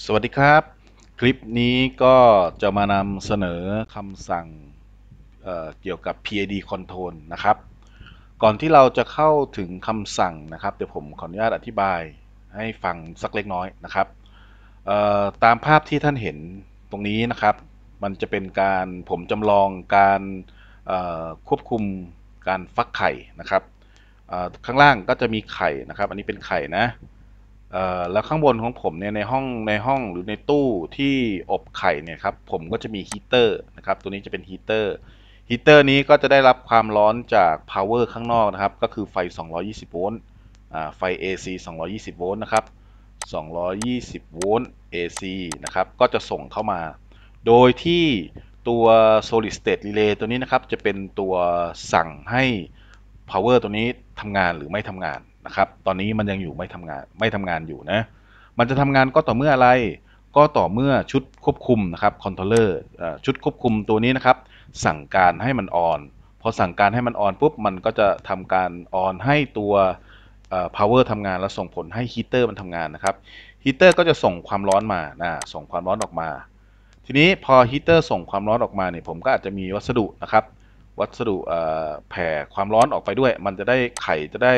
สวัสดีครับคลิปนี้ก็จะมานำเสนอคำสั่งเเกี่ยวกับ PID control นะครับ ก่อนที่เราจะเข้าถึงคำสั่งนะครับ เดี๋ยวผมขออนุญาตอธิบาย ให้ฟังสักเล็กน้อยนะครับตามภาพที่ท่านเห็นตรงนี้นะครับ มันจะเป็นการผมจำลองการควบคุมการฟักไข่นะครับข้างล่างก็จะมีไข่นะครับ อันนี้เป็นไข่นะแล้วข้างบนของผมเนี่ยในห้องในห้องหรือในตู้ที่อบไข่เนี่ยครับผมก็จะมีฮีเตอร์นะครับ ตัวนี้จะเป็นฮีเตอร์ฮีเตอร์นี้ก็จะได้รับความร้อนจากพาวเวอร์ข้างนอกนะครับก็คือไฟ 220 โวลต์ไฟ AC 220 โวลต์นะครับ 220 โวลต์ AC นะครับ ก็จะส่งเข้ามา โดยที่ตัว solid state relay ตัวนี้นะครับ จะเป็นตัวสั่งให้พาวเวอร์ตัวนี้ทำงานหรือไม่ทำงานนะครับ ตอนนี้มันยังอยู่ไม่ทำงาน ไม่ทำงานอยู่นะ มันจะทำงานก็ต่อเมื่ออะไร ก็ต่อเมื่อชุดควบคุมนะครับคอนโทรลเลอร์ชุดควบคุมตัวนี้นะครับ สั่งการให้มันออน พอสั่งการให้มันออน ปุ๊บมันก็จะ ทำ การออนให้ตัว power ทำงานแล้วส่งผลให้ฮีเตอร์มันทำงานนะครับฮีเตอร์ก็จะส่งความร้อนมานะส่งความร้อนออกมา ทีนี้พอฮีเตอร์ส่งความร้อนออกมาเนี่ยผมก็อาจจะมีวัสดุนะครับวัสดุแผ่ความร้อนออกไปด้วย มันจะได้ไข่จะได้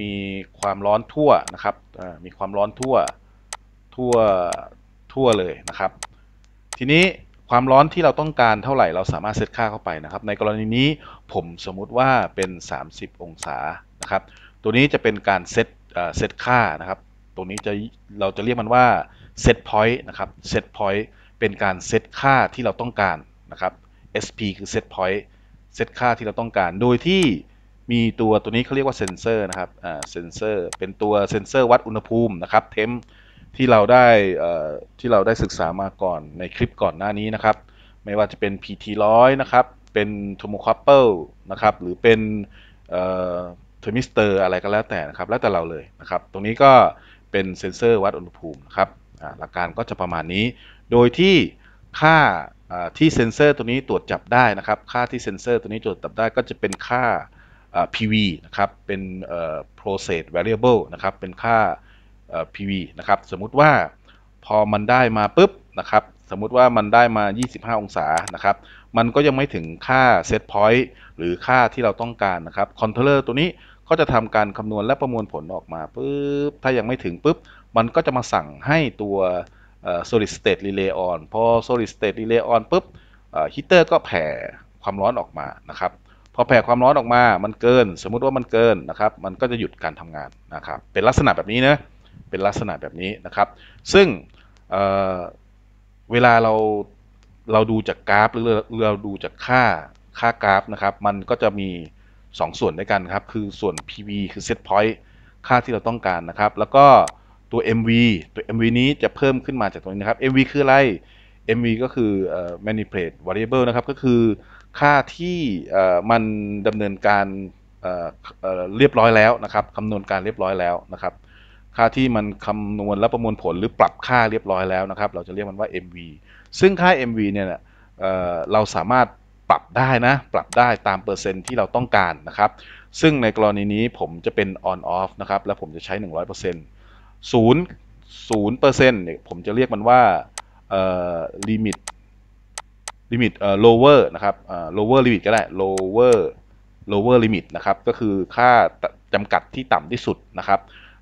มีความร้อนทั่วนะครับมีความร้อนทั่วทั่วทั่วเลยนะครับทีนี้ความร้อนที่เราต้องการเท่าไหร่เราสามารถเซตค่าเข้าไปนะครับในกรณีนี้ผมสมมุติว่าเป็น 30 องศานะครับตัวนี้จะเป็นการเซตเซตค่านะครับ ตรงนี้จะเราจะเรียกมันว่าเซตพอยต์นะครับเซตพอยต์เป็นการเซตค่าที่เราต้องการนะครับ SP คือเซตพอยต์เซตค่าที่เราต้องการโดยที่มีตัวตัวนี้เขาเรียกว่าเซนเซอร์นะครับเซนเซอร์เป็นตัวเซนเซอร์ วัดอุณหภูมินะครับเทมที่เราได้ที่เราได้ศึกษามาก่อนในคลิปก่อนหน้านี้นะครับไม่ว่าจะเป็น PT 100นะครับเป็นโทโมคัพเปิลนะครับหรือเป็นเทอร์มิสเตอร์อะไรก็แล้วแต่นะครับแล้วแต่เราเลยนะครับตรงนี้ก็เป็นเซนเซอร์วัดอุณหภูมินะครับหลักการก็จะประมาณนี้ โดยที่ค่าที่เซนเซอร์ตัวนี้ตรวจจับได้นะครับค่าที่เซนเซอร์ตัวนี้ตรวจจับได้ก็จะเป็นค่า PV นะครับ เป็น process variable นะครับ เป็นค่า PV นะครับ สมมุติว่าพอมันได้มาปุ๊บ นะครับ สมมุติว่ามันได้มา 25 องศา นะครับ มันก็ยังไม่ถึงค่า set point หรือค่าที่เราต้องการนะครับ Controller ตัวนี้ก็จะทำการคำนวณและประมวลผลออกมาปุ๊บ ถ้ายังไม่ถึงปุ๊บ มันก็จะมาสั่งให้ตัว solid state relay on พอ solid state relay on ปุ๊บฮีเตอร์ก็แผ่ความร้อนออกมา นะครับพอแผ่ความร้อนออกมามันเกิน สมมุติว่ามันเกินนะครับ มันก็จะหยุดการทำงานนะครับ เป็นลักษณะแบบนี้นะเป็นลักษณะแบบนี้นะครับ ซึ่งเเวลาเรา เราดูจากกราฟ หรือเราดูจากค่า ค่ากราฟนะครับ มันก็จะมี 2 ส่วนด้วยกัน ครับ คือส่วน PV คือ set point ค่าที่เราต้องการนะครับ แล้วก็ตัว MV ตัว MV นี้จะเพิ่มขึ้นมาจากตรงนี้นะครับ MV คืออะไร MV ก็คือ manipulate variable นะครับ ก็คือค่าที่มันดำเนินการเรียบร้อยแล้ว นะครับคำนวณการเรียบร้อยแล้ว นะครับ ค่าที่มันคำนวณและประมวลผล หรือปรับค่าเรียบร้อยแล้ว นะครับ เราจะเรียกมันว่า MV ซึ่งค่า MV เนี่ยเราสามารถปรับได้นะปรับได้ตามเปอร์เซ็นต์ที่เราต้องการนะครับซึ่งในกรณีนี้ผมจะเป็น on off นะครับและผมจะใช้100% 0 0%เนี่ยผมจะเรียกมันว่า limit ลิมิตเอ่อ lower นะครับเอ่อ lower limit ก็ได้ lower lower limit นะครับ ก็คือค่าจำกัดที่ต่ำที่สุดนะครับ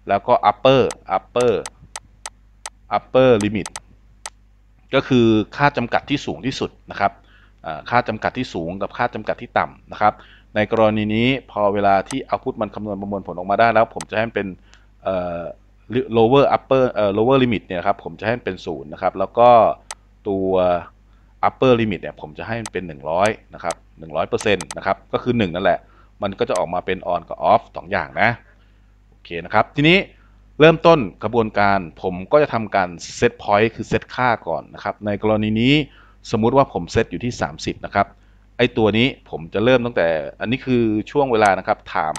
แล้วก็ upper upper upper limit ก็คือค่าจำกัดที่สูงที่สุด นะครับค่าจำกัดที่สูงกับค่าจำกัดที่ต่ำนะครับ ในกรณีนี้พอเวลาที่เอาพุทมันคำนวณประมวลผลออกมาได้แล้ว ผมจะให้เป็น lower upper lower limit เนี่ยครับผมจะให้เป็นศูนย์นะครับ แล้วก็ตัว upper limit เนี่ยผมจะให้มันเป็น 100 นะครับ 100%นะครับก็คือ 1 นั่นแหละ มันก็จะออกมาเป็น on กับ off 2อย่างนะ โอเคนะครับทีนี้เริ่มต้นกระบวนการผมก็จะทำการเซตพอยต์คือเซตค่าก่อนนะครับ ในกรณีนี้สมมุติว่าผมเซตอยู่ที่ 30 นะครับ ไอตัวนี้ผมจะเริ่มตั้งแต่อันนี้คือช่วงเวลานะครับ time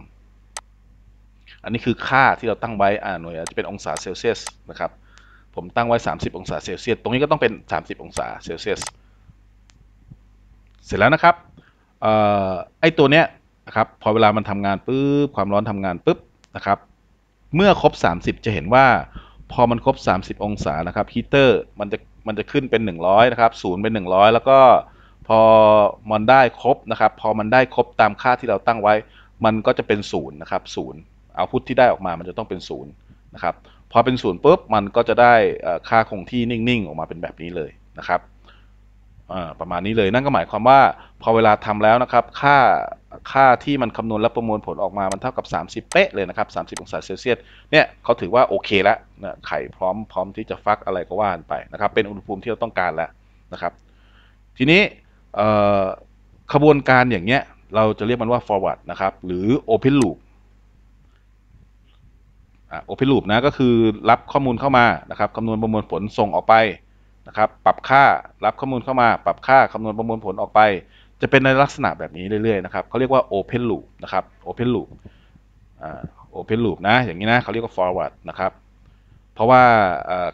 อันนี้คือค่าที่เราตั้งไว้อ่าหน่วยจะเป็นองศาเซลเซียสนะครับผมตั้งไว้ 30 องศาเซลเซียสตรงนี้ก็ต้องเป็น 30 องศาเซลเซียสเสร็จแล้วนะครับออไอ้ตัวเนี้ยนะครับ พอเวลามันทำงานปุ๊บความร้อนทำงานปุ๊บนะครับ เมื่อครบ 30 จะเห็นว่าพอมันครบ30 องศานะครับฮีเตอร์มันจะมันจะขึ้นเป็น 100 นะครับศูนย์เป็น100 แล้วก็พอมันได้ครบนะครับ พอมันได้ครบตามค่าที่เราตั้งไว้มันก็จะเป็นศูนย์นะครับศูนย์เอาพุทที่ได้ออกมามันจะต้องเป็นศูนย์นะครับ พอเป็นศูนย์ปุ๊บมันก็จะได้ค่าคงที่นิ่งๆออกมาเป็นแบบนี้เลยนะครับประมาณนี้เลยนั่นก็หมายความว่าพอเวลา ทำ แล้ว นะครับ ค่า ค่าที่มัน คำนวณและประมวลผลออกมามันเท่ากับ 30 เป๊ะ เลย นะครับ 30 องศาเซลเซียสเนี่ยเขา ถือ ว่า โอเคแล้วนะไข่พร้อม พร้อมที่จะฟักอะไรก็ว่านไปนะครับเป็นอุณหภูมิที่ เราต้องการแล้วนะครับทีนี้ขบวนการอย่างเงี้ยเราจะเรียกมันว่า forward นะครับหรือ open loop อ่า open loop นะก็คือรับข้อมูลเข้ามานะครับคำนวณประมวลผลส่งออกไปนะครับ ปรับค่ารับข้อมูลเข้ามา ปรับค่า คำนวณประมวลผลออกไป จะเป็นในลักษณะแบบนี้เรื่อยๆนะครับเขาเรียกว่า open loop นะครับ open loop อ่า open loop นะ อย่างนี้นะเขาเรียกว่า forward นะครับ เพราะว่า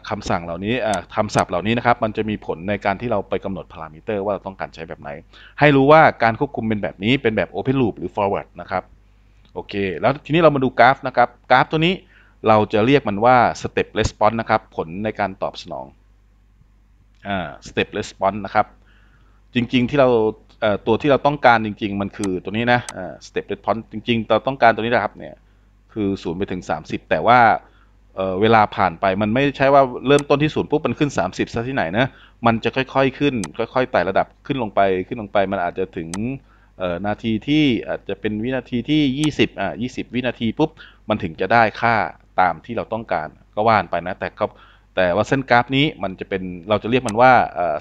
คำสั่งเหล่านี้คำสศัพท์เหล่านี้นะครับ มันจะมีผลในการที่เราไปกำหนดพารามิเตอร์ว่าเราต้องการใช้แบบไหน ให้รู้ว่าการควบคุมเป็นแบบนี้เป็นแบบ open loop หรือ forward นะครับ โอเค แล้วทีนี้เรามาดูกราฟนะครับ กราฟตัวนี้ เราจะเรียกมันว่า step response นะครับ ผลในการตอบสนองสเต็ปรสปอนส์นะครับจริงๆที่เราตัวที่เราต้องการจริงๆ มันคือตัวนี้นะสเต็ปรสปอนส์จริงๆเราต้องการตัวนี้นะครับเนี่ยคือศูนย์ไปถึง 30 แต่ว่าเวลาผ่านไปมันไม่ใช่ว่าเริ่มต้นที่ศูนย์ปุ๊บมันขึ้น 30ซะที่ไหนนะมันจะค่อย ๆขึ้น ค่อยๆไต่ระดับขึ้นลงไป ขึ้นลงไปมันอาจจะถึงนาทีที่อาจจะเป็นวินาทีที่ 20อ่ะ20 วินาทีปุ๊บมันถึงจะได้ค่าตามที่เราต้องการก็ว่านไปนะแต่ก็แต่ว่าเส้นกราฟนี้มันจะเป็นเราจะเรียกมันว่า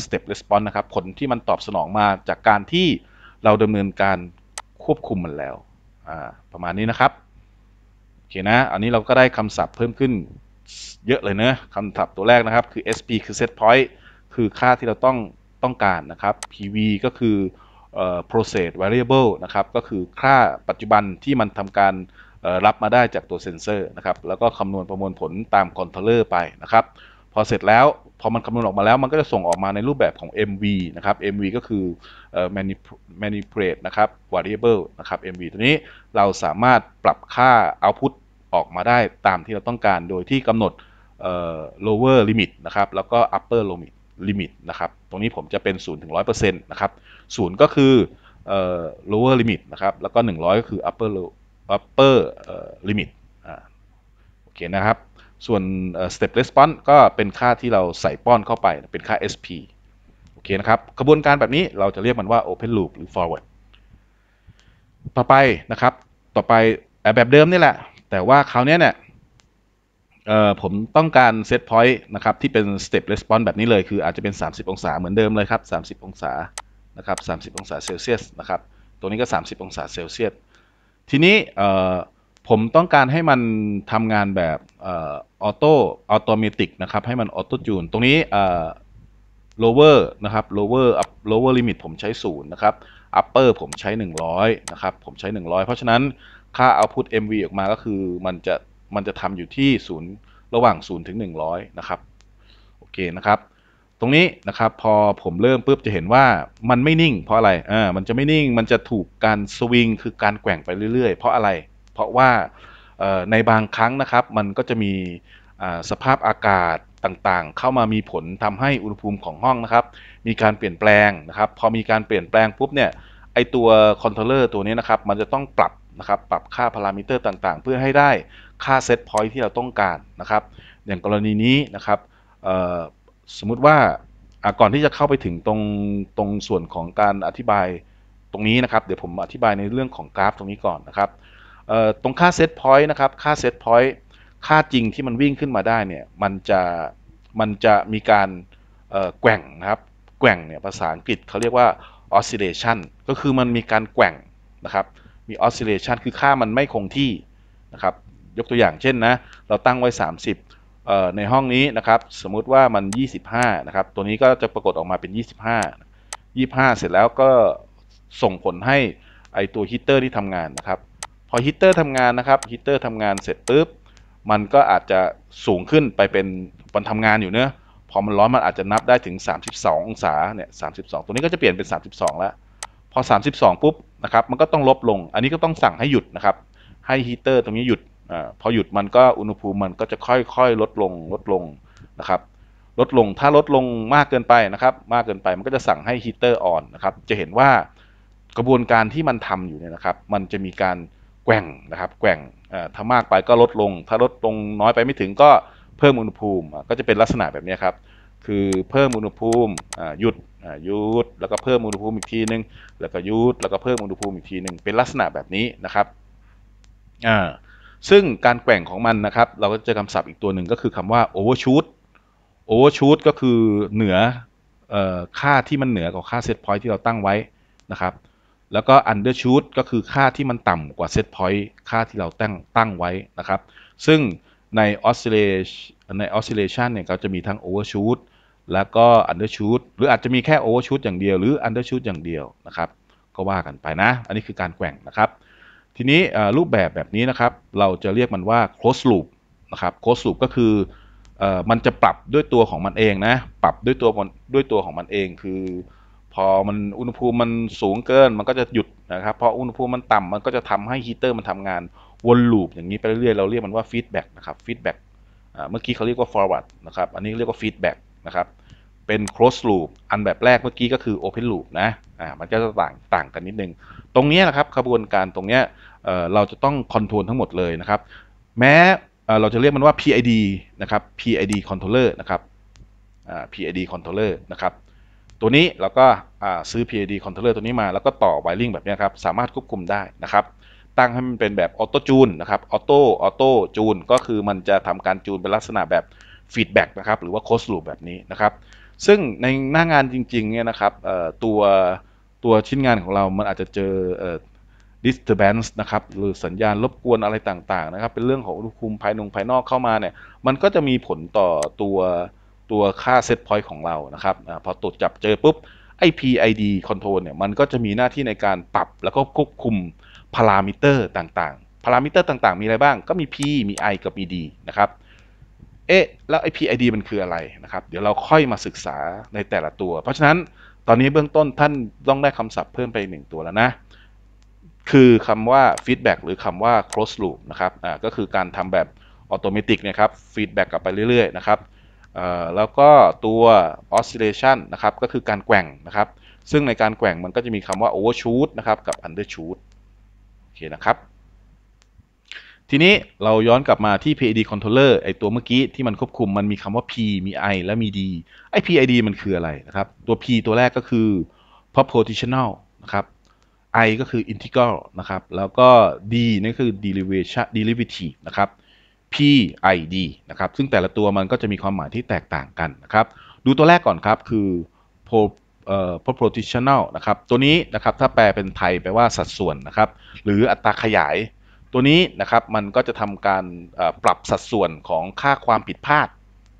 step response นะครับ ผลที่มันตอบสนองมาจากการที่เราดำเนินการควบคุมมันแล้วประมาณนี้นะครับโอเคนะอันนี้เราก็ได้คำศัพท์เพิ่มขึ้นเยอะเลยเนะคำศัพท์ตัวแรกนะครับคือ SP คือ set point คือค่าที่เราต้องต้องการนะครับ PV ก็คือ process variable นะครับก็คือค่าปัจจุบันที่มันทำการรับมาได้จากตัวเซนเซอร์นะครับ แล้วก็คำนวณประมวลผลตามคอนโทรลเลอร์ไปนะครับ พอเสร็จแล้วพอมันคำนวณออกมาแล้วมันก็จะส่งออกมาในรูปแบบของ MV นะครับ MV ก็คือ manipulate นะครับ variable นะครับ MV ตัวนี้เราสามารถปรับค่า output ออกมาได้ตามที่เราต้องการ โดยที่กำหนด lower limit นะครับ แล้วก็ upper limit limit นะครับ ตรงนี้ผมจะเป็น0ถึง100%นะครับ0ก็คือ lower limit นะครับ แล้วก็ 100ก็คือ upper upper limit โอเคนะครับ ส่วน step response ก็เป็นค่าที่เราใส่ป้อนเข้าไปเป็นค่า sp โอเคนะครับ กระบวนการแบบนี้เราจะเรียกมันว่า open loop หรือ forward ต่อไปนะครับ ต่อไปแบบเดิมนี่แหละ แต่ว่าคราวนี้เนี่ย ผมต้องการเซตพอยต์นะครับที่เป็น step response แบบนี้เลย คืออาจจะเป็น 30 องศาเหมือนเดิมเลยครับ 30 องศา นะครับ 30 องศาเซลเซียส นะครับตัวนี้ก็ 30 องศาเซลเซียสทีนี้ผมต้องการให้มันทำงานแบบออโต้ออโตเมติกนะครับให้มันออโต้จูนตรงนี้ lower นะครับ lower โล lower limit ผมใช้ศูนย์นะครับ upper ผมใช้ 100 นะครับผมใช้ 100 เพราะฉะนั้นค่า output mv ออกมาก็คือมันจะมันจะทำอยู่ที่ศูนย์ระหว่าง 0 ถึง 100 นะครับโอเคนะครับตรงนี้ นะครับ พอผมเริ่มปุ๊บจะเห็นว่า มัน ไม่นิ่ง เพราะอะไร อ่ามันจะไม่นิ่ง มันจะถูกการสวิง คือการแกว่งไปเรื่อย ๆ เพราะอะไร เพราะว่าในบางครั้งนะครับมันก็จะมีสภาพอากาศต่างๆ เข้ามามีผลทำให้อุณหภูมิของห้อง นะครับ มีการเปลี่ยนแปลงนะครับ พอมีการเปลี่ยนแปลงปุ๊บเนี่ยไอตัวคอนโทรลเลอร์ตัวนี้นะครับมันจะต้องปรับนะครับปรับค่าพารามิเตอร์ต่างๆ เพื่อให้ได้ค่าเซตพอยท์ที่เราต้องการนะครับอย่างกรณีนี้นะครับสมมุติว่าก่อนที่จะเข้าไปถึงตรงตรงส่วนของการอธิบายตรงนี้นะครับ เดี๋ยวผมอธิบายในเรื่องของกราฟตรงนี้ก่อนนะครับ ตรงค่าเซตพอยต์นะครับค่าเซตพอยต์ค่าจริงที่มันวิ่งขึ้นมาได้เนี่ยมันจะมันจะมีการแกว่งนะครับแกว่งเนี่ยภาษาอังกฤษเขาเรียกว่าออสซิเลชันก็คือมันมีการแกว่งนะครับมีออสซิเลชันคือค่ามันไม่คงที่นะครับยกตัวอย่างเช่นนะเราตั้งไว้ 30ในห้องนี้นะครับสมมุติว่ามัน 25 นะครับตัวนี้ก็จะปรากฏออกมาเป็น 25 25 เสร็จแล้วก็ส่งผลให้ไอตัวฮีเตอร์ที่ทำงานนะครับพอฮีเตอร์ทำงานนะครับฮีเตอร์ทำงานเสร็จปุ๊บมันก็อาจจะสูงขึ้นไปเป็นมันทำงานอยู่เนื้อพอมันร้อนมันอาจจะนับได้ถึง 32 องศาเนี่ย 32 ตัวนี้ก็จะเปลี่ยนเป็น 32 แล้วพอ 32 ปุ๊บนะครับมันก็ต้องลบลง อันนี้ก็ต้องสั่งให้หยุดนะครับให้ฮีเตอร์ตรงนี้หยุดพอหยุดมันก็อุณหภูมิมันก็จะค่อยๆลดลงลดลงนะครับ ลดลงถ้าลดลงมากเกินไปนะครับมากเกินไปมันก็จะสั่งให้ฮีเตอร์ออนนะครับจะเห็นว่ากระบวนการที่มันทำอยู่เนี่ยนะครับ มันจะมีการแกว่งนะครับแกว่งถ้ามากไปก็ลดลง ถ้าลดลงน้อยไปไม่ถึงก็เพิ่มอุณหภูมิก็จะเป็นลักษณะแบบนี้ครับ คือเพิ่มอุณหภูมิหยุดหยุด แล้วก็เพิ่มอุณหภูมิอีกทีนึงแล้วก็หยุดแล้วก็เพิ่มอุณหภูมิอีกทีนึงเป็นลักษณะแบบนี้นะครับอ่าซึ่งการ แกว่งของมันนะครับ เราก็จะคำศัพท์อีกตัวหนึ่งก็คือคำว่า overshoot overshoot ก็คือเหนือค่าที่มัน เหนือกว่าค่า set point ที่เราตั้งไว้นะครับ แล้วก็ undershoot ก็คือค่าที่มันต่ำกว่า set point ค่าที่เราตั้งตั้งไว้นะครับ ซึ่งใน oscillation ใน oscillation เนี่ยเขาจะมีทั้ง overshoot แล้วก็ undershoot หรืออาจจะมีแค่ overshoot อย่างเดียวหรือ undershoot อย่างเดียวนะครับ ก็ว่ากันไปนะ อันนี้คือการแกว่งนะครับทีนี้รูปแบบแบบนี้นะครับเราจะเรียกมันว่า close loop นะครับ close loop ก็คือมันจะปรับด้วยตัวของมันเองนะปรับด้วยตัวด้วยตัวของมันเองคือพอมันอุณหภูมิมันสูงเกิน มันก็จะหยุดนะครับพออุณหภูมิมันต่ำมันก็จะทำให้ฮีเตอร์มันทำงานวนลูปอย่างนี้ไปเรื่อยเราเรียกมันว่าฟีดแบ็กนะครับฟีดแบ็กเมื่อกี้เขาเรียกว่า forward นะครับอันนี้เรียกว่าฟีดแบ็กนะครับเป็น close loop อันแบบแรกเมื่อกี้ ก็คือ open loop นะ อ่า มันก็จะต่างต่างกันนิดนึง ตรงนี้นะครับกระบวนการตรงนี้เอ่อ เราจะต้องคอนโทรลทั้งหมดเลยนะครับ แม้เราจะเรียกมันว่า PID นะครับ PID controller นะครับ อ่า PID controller นะครับ ตัวนี้เราก็ อ่า ซื้อ PID controller ตัวนี้มาแล้วก็ต่อ wiring แบบนี้ครับ สามารถควบคุมได้นะครับ ตั้งให้มันเป็นแบบออโต้จูนนะครับออโต้ออโต้จูนก็คือมันจะทำการจูนเป็นลักษณะแบบฟีดแบ็กนะครับ หรือว่าโคสลูปแบบนี้นะครับซึ่งในหน้างงานจริงๆ เนี่ยนะครับตัวตัวชิ้นงานของเรา มันอาจจะเจอ disturbance นะครับ หรือสัญญาณรบกวนอะไรต่างๆ นะครับ เป็นเรื่องของอุณหภูมิภายนงภายนอกเข้ามาเนี่ย มันก็จะมีผลต่อตัวตัวค่าเซตพอยต์ของเรานะครับอพอตรวจจับเจอปุ๊บไอ PID control เนี่ย มันก็จะมีหน้าที่ในการปรับแล้วก็ควบคุมพารามิเตอร์ต่างๆพารามิเตอร์ต่างๆมีอะไรบ้างก็มี P มี I กับมี D นะครับเอ๊ะแล้ว i PID มันคืออะไรนะครับเดี๋ยวเราค่อยมาศึกษาในแต่ละตัวเพราะฉะนั้นตอนนี้เบื้องต้นท่านต้องได้คำศัพท์เพิ่มไป1ตัวแล้วนะ คือคำว่า feedback หรือคำว่า close loop นะครับอ่าก็คือการทำแบบอัตโนมัตินะครับ feedback กลับไปเรื่อย ๆ นะครับ แล้วก็ตัว oscillation นะครับก็คือการแกว่งนะครับ ซึ่งในการแกว่งมันก็จะมีคำว่า overshoot นะครับกับ undershoot โอเคนะครับทีนี้เราย้อนกลับมาที่ PID controller ไอตัวเมื่อกี้ที่มันควบคุมมันมีคำว่า P มี I และมี D ไอ PID มันคืออะไรนะครับ ตัว P ตัวแรกก็คือ propositional นะครับ I ก็คือ integral นะครับ แล้วก็ D นั่นคือ derivation derivative นะครับ P I D นะครับ ซึ่งแต่ละตัวมันก็จะมีความหมายที่แตกต่างกันนะครับ ดูตัวแรกก่อนครับคือ pro เอ่อ proportional นะครับ ตัวนี้นะครับ ถ้าแปลเป็นไทยแปลว่าสัดส่วนนะครับหรืออัตราขยายตัวนี้นะครับ มันก็จะทำการปรับสัดส่วนของค่าความผิดพลาด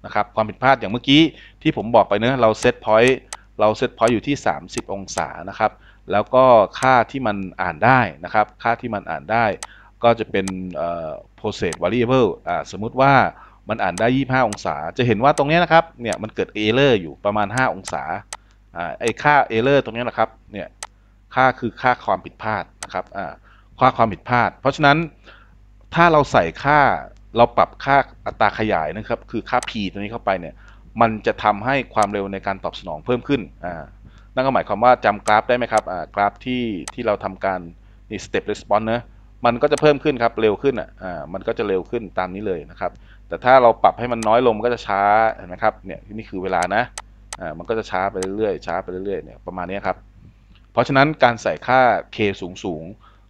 นะครับความผิดพลาดอย่างเมื่อกี้ที่ผมบอกไปเนะเราเซตพอยต์เราเซตพอยต์อยู่ที่30 องศานะครับ แล้วก็ค่าที่มันอ่านได้นะครับ ค่าที่มันอ่านได้ก็จะเป็น process variable อ่าสมมุติว่ามันอ่านได้ 25 องศาจะเห็นว่าตรงนี้นะครับเนี่ยมันเกิด error อยู่ประมาณ 5 องศาอ่าไอ้ค่า error ตรงนี้นะครับเนี่ยค่าคือค่าความผิดพลาดนะครับอ่าค่าความผิดพลาด เพราะฉะนั้นถ้าเราใส่ค่าเราปรับค่าอัตราขยายนะครับคือค่า p ตัวนี้เข้าไปเนี่ยมันจะทำให้ความเร็วในการตอบสนองเพิ่มขึ้นอ่านั่นก็หมายความว่าจำกราฟได้ไหมครับอ่ากราฟที่ที่เราทำการนี่ step response นะมันก็จะเพิ่มขึ้นครับเร็วขึ้นอ่ะามันก็จะเร็วขึ้นตามนี้เลยนะครับแต่ถ้าเราปรับให้มันน้อยลงมันก็จะช้านะครับเนี่ยนี่คือเวลานะอ่ามันก็จะช้าไปเรื่อยๆช้า ไปเรื่อยๆเนี่ยประมาณนี้ครับเพราะฉะนั้นการใส่ค่า k สูงสูง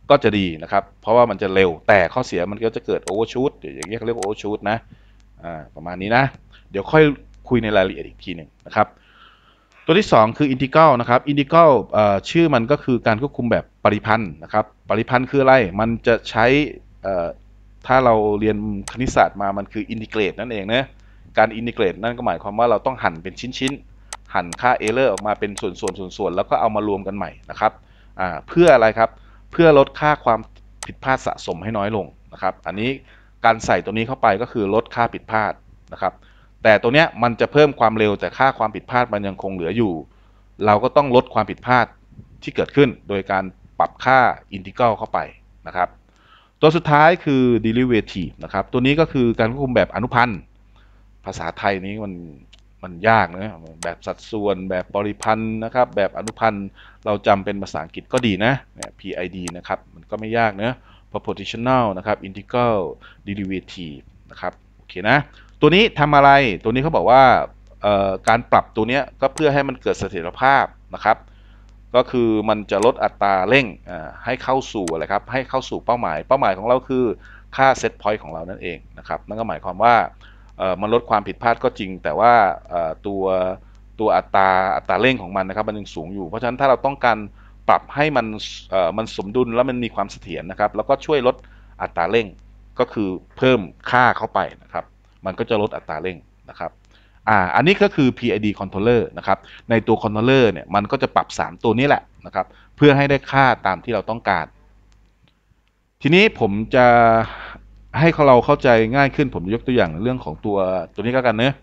ก็จะดีนะครับ เพราะว่ามันจะเร็ว แต่ข้อเสียมันก็จะเกิดโอเวอร์ชูตอย่างเงี้ยเขาเรียกโอเวอร์ชูตนะประมาณนี้นะ เดี๋ยวค่อยคุยในรายละเอียดอีกทีหนึ่งนะครับ ตัวที่ 2 คืออินทิกรัลนะครับ อินทิกรัลชื่อมันก็คือการควบคุมแบบปริพันธ์นะครับ ปริพันธ์คืออะไร มันจะใช้ถ้าเราเรียนคณิตศาสตร์มามันคืออินทิเกรต นั่นเองนะ การอินทิเกรต นั่นก็หมายความว่าเราต้องหั่นเป็นชิ้นๆ หั่นค่าเอเลอร์ออกมาเป็นส่วนๆส่วนๆ แล้วก็เอามารวมกันใหม่นะครับเพื่ออะไรครับเพื่อลดค่าความผิดพลาดสะสมให้น้อยลงนะครับ อันนี้การใส่ตัวนี้เข้าไปก็คือลดค่าผิดพลาดนะครับ แต่ตัวเนี้ยมันจะเพิ่มความเร็วแต่ค่าความผิดพลาดมันยังคงเหลืออยู่ เราก็ต้องลดความผิดพลาดที่เกิดขึ้น โดยการปรับค่าอินทิกรัลเข้าไปนะครับ ตัวสุดท้ายคือ derivative นะครับ ตัวนี้ก็คือการควบคุมแบบอนุพันธ์ ภาษาไทยนี้มันมันยากนะแบบสัดส่วนแบบปริพันธ์นะครับแบบอนุพันธ์เราจำเป็นภาษาอังกฤษก็ดีนะ PID นะครับมันก็ไม่ยากเนะ proportional นะครับ integral derivative นะครับโอเคนะตัวนี้ทำอะไรตัวนี้เขาบอกว่าการปรับตัวนี้ก็เพื่อให้ มันเกิด เสถียรภาพนะครับก็คือมันจะลดอัตราเร่งให้เข้าสู่อะไรครับให้เข้าสู่เป้าหมาย เป้าหมายของเราคือค่าเซตพอยต์ของเรานั่นเองนะครับนั่นก็หมายความว่ามันลดความผิดพลาดก็จริง แต่ว่าตัวตัวอัตราอัตราเร่งของมันนะครับมันยังสูงอยู่ เพราะฉะนั้นถ้าเราต้องการปรับให้มันมันสมดุลแล้วมันมีความเสถียรนะครับแล้วก็ช่วยลดอัตราเร่งก็คือเพิ่มค่าเข้าไปนะครับมันก็จะลดอัตราเร่งนะครับอ่าอันนี้ก็คือ PID controller นะครับในตัว controller เนี่ยมันก็จะปรับ 3 ตัวนี้แหละนะครับเพื่อให้ได้ค่าตามที่เราต้องการ ทีนี้ผมจะให้เราเข้าใจง่ายขึ้นผมยกตัวอย่างเรื่องของตัวตัวนี้ก็กันเนะ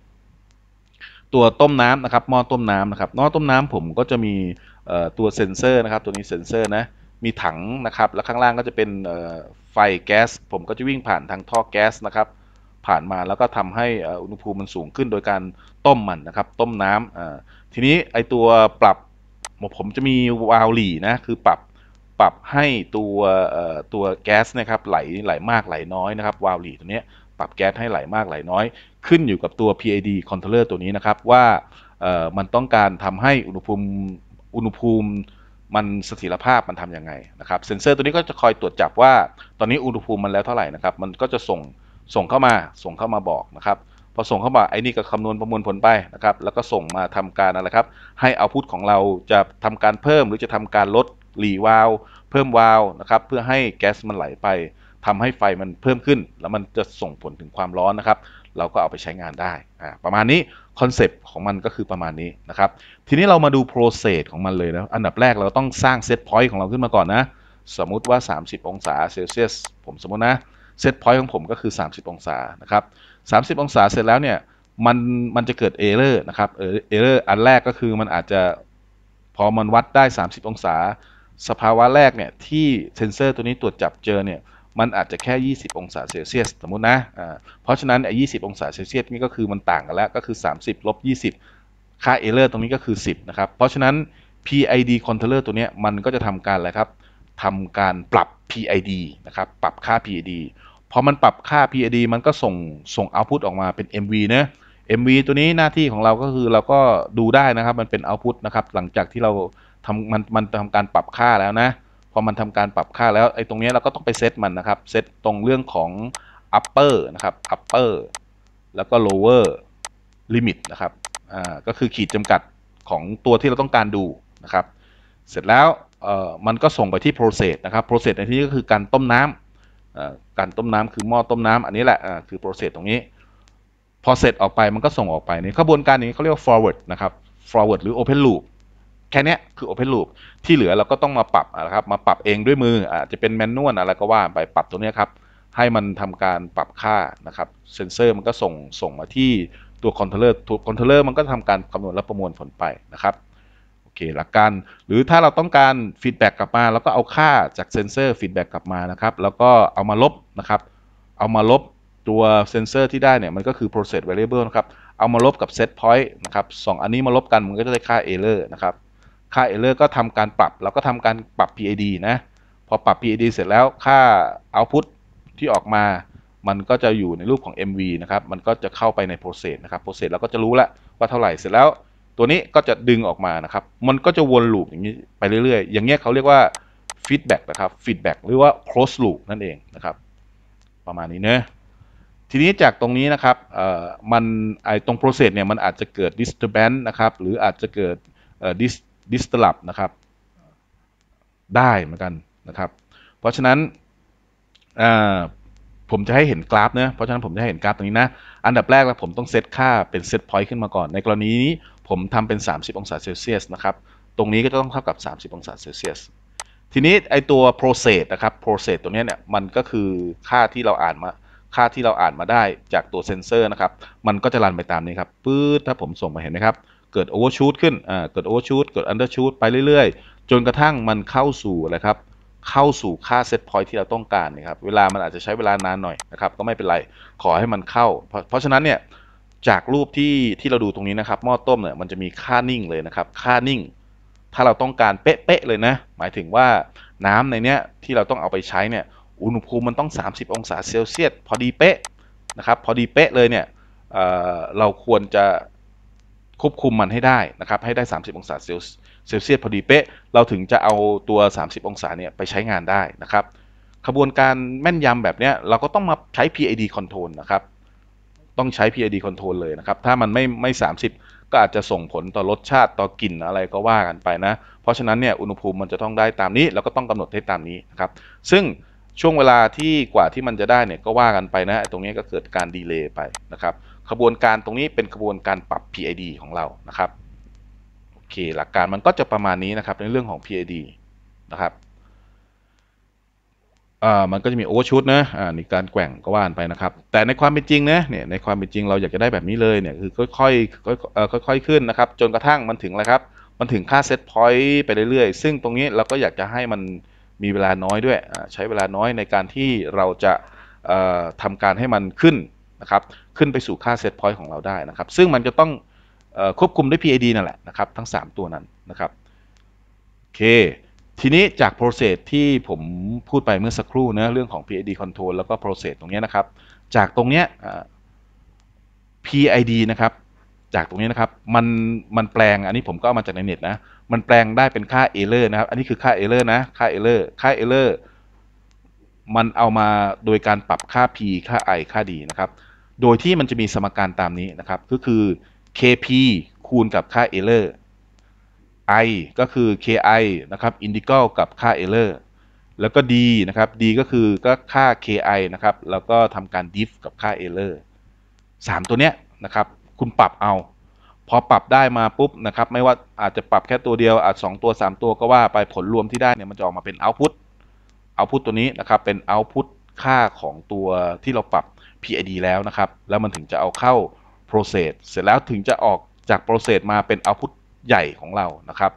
ตัวต้มน้ำนะครับหม้อต้มน้ำนะครับหม้อต้มน้ำผมก็จะมีตัวเซ็นเซอร์นะครับตัวนี้เซ็นเซอร์นะมีถังนะครับแล้วข้างล่างก็จะเป็นไฟแก๊สผมก็จะวิ่งผ่านทางท่อแก๊สนะครับผ่านมาแล้วก็ทำให้อุณหภูมิมันสูงขึ้นโดยการต้มมันนะครับต้มน้ำทีนี้ไอตัวปรับผมจะมีวาล์วหลีนะคือปรับปรับให้ตัวตัวแก๊สนะครับไหลไหล มากไหลน้อยนะครับวาล์วีตัวนี้ปรับแก๊สให้ไหลมากไหลน้อย ขึ้นอยู่กับตัว PID controller ตัวนี้นะครับ ว่ามันต้องการทำให้อุณหภูมิอุณหภูมิมันเสถียรภาพ มันทํำยังไง นะครับเซ็นเซอร์ตัวนี้ก็จะคอยตรวจจับว่าตอนนี้อุณหภูมิมันแล้วเท่าไหร่นะครับมันก็จะส่งส่งเข้ามา ส่งเข้ามาบอกนะครับพอส่งเข้ามาไอ้นี่ก็คำนวณประมวลผลไปนะครับแล้วก็ส่งมาทำการอะไรครับให้เอาพุทของเราจะทำการเพิ่มหรือจะทำการลดหลีวาลเพิ่มวาลนะครับเพื่อให้แก๊สมันไหลไป ทำให้ไฟมันเพิ่มขึ้น แล้วมันจะส่งผลถึงความร้อนนะครับ เราก็เอาไปใช้งานได้ประมาณนี้คอนเซปต์ของมันก็คือประมาณนี้นะครับทีนี้เรามาดูโปรเซสของมันเลยนะอันดับแรกเราต้องสร้างเซตพอยต์ของเราขึ้นมาก่อนนะสมมุติว่า 30 องศาเซลเซียสผมสมมตินะเซตพอยต์ของผมก็คือ30 องศานะครับ30 องศาเสร็จแล้วเนี่ยมันมันจะเกิดเอเรอร์นะครับเอเรอร์อันแรกก็คือมันอาจจะพอมันวัดได้ 30 องศาสภาวะแรกเนี่ยที่เซนเซอร์ตัวนี้ตรวจจับเจอเนี่ย มันอาจจะแค่ 20 องศาเซลเซียส สมมตินะะเพราะฉะนั้นไอ้20 องศาเซลเซียสนี่ก็คือมันต่างกันแล้วก็คือ 30 ลบ 20 ค่าเอเลอร์ตรงนี้ก็คือ 10 นะครับ เพราะฉะนั้น PID controller ตัวนี้มันก็จะทำการอะไรครับ ทำการปรับ PID นะครับ ปรับค่า PID พอมันปรับค่า PID มันก็ส่งส่งเอาพุตออกมาเป็น MV นะ MV ตัวนี้หน้าที่ของเราก็คือเราก็ดูได้นะครับ มันเป็นเอาพุตนะครับหลังจากที่เราทำมันมันทำการปรับค่าแล้วนะ พอ มัน ทำ การปรับค่าแล้วไอ้ตรงนี้เราก็ต้องไปเซตมันนะครับเซตตรงเรื่องของ upper นะครับ upper แล้วก็ lower limit นะครับ อ่า ก็คือขีดจำกัดของตัวที่เราต้องการดูนะครับ เสร็จแล้ว เอ่อ มันก็ส่งไปที่ process นะครับ process ในที่นี้ก็คือการต้มน้ำอ่าการต้มน้ำคือหม้อต้มน้ำอันนี้แหละอ่าคือ process ตรงนี้ พอเสร็จออกไปมันก็ส่งออกไปในี่ขบวน การนี้เขาเรียกว่า forward นะครับ forward หรือ open loop แค่นี้คือ Open Loop ที่เหลือเราก็ต้องมาปรับนะครับมาปรับเองด้วยมือ อาจจะเป็นแมนนวลอะไรก็ว่าไปปรับตัวนี้ครับ ให้มันทำการปรับค่านะครับเซนเซอร์มันก็ส่งส่งมาที่ตัวคอนโทรลเลอร์ตัวคอนโทรลเลอร์มันก็ทำการคำนวณและประมวลผลไปนะครับโอเคหลักการหรือถ้าเราต้องการฟีดแบ็กกลับมาแล้วก็เอาค่าจากเซนเซอร์ฟีดแบ็กกลับมานะครับ แล้วก็เอามาลบนะครับเอามาลบตัวเซนเซอร์ที่ได้เนี่ยมันก็คือ process variable นะครับเอามาลบกับ set point นะครับสองอันนี้มาลบกันมันก็จะได้ค่า error นะครับค่า error ก็ทำการปรับเราก็ทำการปรับ PID นะ พอปรับ PID เสร็จแล้วค่า output ที่ออกมา มันก็จะอยู่ในรูปของ MV นะครับมันก็จะเข้าไปใน process นะครับ process เรา ก็ จะรู้ละวว่าเท่าไหร่เสร็จแล้ว ตัวนี้ก็จะดึงออกมา นะครับ มันก็จะวนลูป อย่างนี้ไป เรื่อยๆ อย่างเงี้ยเขาเรียกว่า feedback นะครับ feedback หรือว่า close loop นั่น เองนะครับประมาณนี้เนะทีนี้จากตรงนี้นะครับมันไอตรง process เนี่ยมันอาจจะเกิด disturbance นะครับหรืออาจจะเกิด dis ดิสตลับนะครับได้เหมือนกันนะครับเพราะฉะนั้นผมจะให้เห็นกราฟเนะเพราะฉะนั้นผมจะให้เห็นกราฟตรงนี้นะอันดับแรกแล้วผมต้องเซตค่าเป็นเซตพอยต์ขึ้นมาก่อน ในกรณีนี้ผมทำเป็น 30 องศาเซลเซียสนะครับ ตรงนี้ก็จะต้องเท่ากับ 30 องศาเซลเซียสทีนี้ไอตัว process นะครับ process ตัวนี้เนี่ยมันก็คือค่าที่เราอ่านมาค่าที่เราอ่านมาได้จากตัวเซนเซอร์นะครับ มันก็จะรันไปตามนี้ครับปื๊ดถ้าผมส่งมาเห็นไหมครับเกิดโอเวอร์ชูตขึ้นอ่าเกิดโอเวอร์ชูตเกิดอันเดอร์ชูตไปเรื่อยๆ จนกระทั่งมันเข้าสู่อะไรครับ เข้าสู่ค่าเซตพอยที่เราต้องการนะครับ เวลามันอาจจะใช้เวลานานหน่อยนะครับ ก็ไม่เป็นไร ขอให้มันเข้า เพราะฉะนั้นเนี่ยจากรูปที่ที่เราดูตรงนี้นะครับ หม้อต้มเนี่ย มันจะมีค่า นิ่งเลยนะครับ ค่านิ่ง ถ้าเราต้องการเป๊ะๆเลยนะ หมายถึงว่าน้ำในเนี้ยที่เราต้องเอาไปใช้เนี่ย อุณหภูมิมันต้อง 30 องศาเซลเซียสพอดี เป๊ะนะครับ พอดีเป๊ะเลยเนี่ยเเราควรจะควบคุมมันให้ได้นะครับให้ได้ 30 องศาเซลเซียสพอดีเป๊ะ เราถึงจะเอาตัว 30 องศาเนี่ยไปใช้งานได้นะครับ ขบวนการแม่นยำแบบเนี้ยเราก็ต้องมาใช้ PID control นะครับ ต้องใช้ PID control เลยนะครับ ถ้ามันไม่ไม่ 30 ก็อาจจะส่งผลต่อรสชาติต่อกลิ่นอะไรก็ว่ากันไปนะ เพราะฉะนั้นเนี่ยอุณหภูมิมันจะต้องได้ตามนี้แล้วก็ต้องกำหนดให้ตามนี้นะครับซึ่งช่วงเวลาที่กว่าที่มันจะได้เนี่ยก็ว่ากันไปนะตรงนี้ก็เกิดการดีเลย์ไปนะครับขบวนการตรงนี้เป็นขบวนการปรับ PID ของเรานะครับ โอเค หลักการมันก็จะประมาณนี้นะครับ ในเรื่องของ PID นะครับอ่ามันก็จะมีโอเวอร์ชุดนะอ่านการแกว่งก็ว่านไปนะครับ แต่ในความเป็นจริงนะ เนี่ย ในความเป็นจริงเราอยากจะได้แบบนี้เลย เนี่ย คือค่อยๆ่อ่อค่อยๆ ขึ้นนะครับ จนกระทั่งมันถึงอะไรครับ มันถึงค่าเซตพอยต์ไปเรื่อยๆ ซึ่งตรงนี้เราก็อยากจะให้มันมีเวลาน้อยด้วย ใช้เวลาน้อยในการที่เราจะทำการให้มันขึ้นนะครับขึ้นไปสู่ค่าเซตพอยต์ของเราได้นะครับซึ่งมันจะต้องควบคุมด้วย PID นั่นแหละนะครับ ทั้ง 3 ตัวนั้นนะครับโอเค ทีนี้จากโปรเซสที่ผมพูดไปเมื่อสักครู่นะเรื่องของ PID control แล้วก็โปรเซสตรงนี้นะครับจากตรงนี้ PID นะครับ จากตรงนี้นะครับมันมันแปลงอันนี้ผมก็เอามาจากในเน็ตนะมันแปลงได้เป็นค่า error นะครับ อันนี้คือค่า error นะค่า error ค่า error มันเอามาโดยการปรับค่า p ค่า i ค่า d นะครับโดยที่มันจะมีสมการตามนี้ นะครับก็คือ kp คูณกับค่า error i ก็คือ ki นะครับ integral กับค่า error แล้วก็ d นะครับ d ก็คือก็ค่า ki นะครับ แล้วก็ทำการ diff กับค่า error 3 ตัว เนี้ย นะครับ คุณปรับเอา พอปรับได้มาปุ๊บนะครับไม่ว่าอาจจะปรับแค่ตัวเดียวอาจ2ตัว 3 ตัวก็ว่าไปผลรวมที่ได้เนี่ยมันจะออก มาเป็น output output ตัวนี้นะครับเป็น output ค่าของตัวที่เราปรับ PID แล้วนะครับ แล้วมันถึงจะเอาเข้า process เสร็จแล้วถึงจะออกจาก process มาเป็น output ใหญ่ของเรานะครับ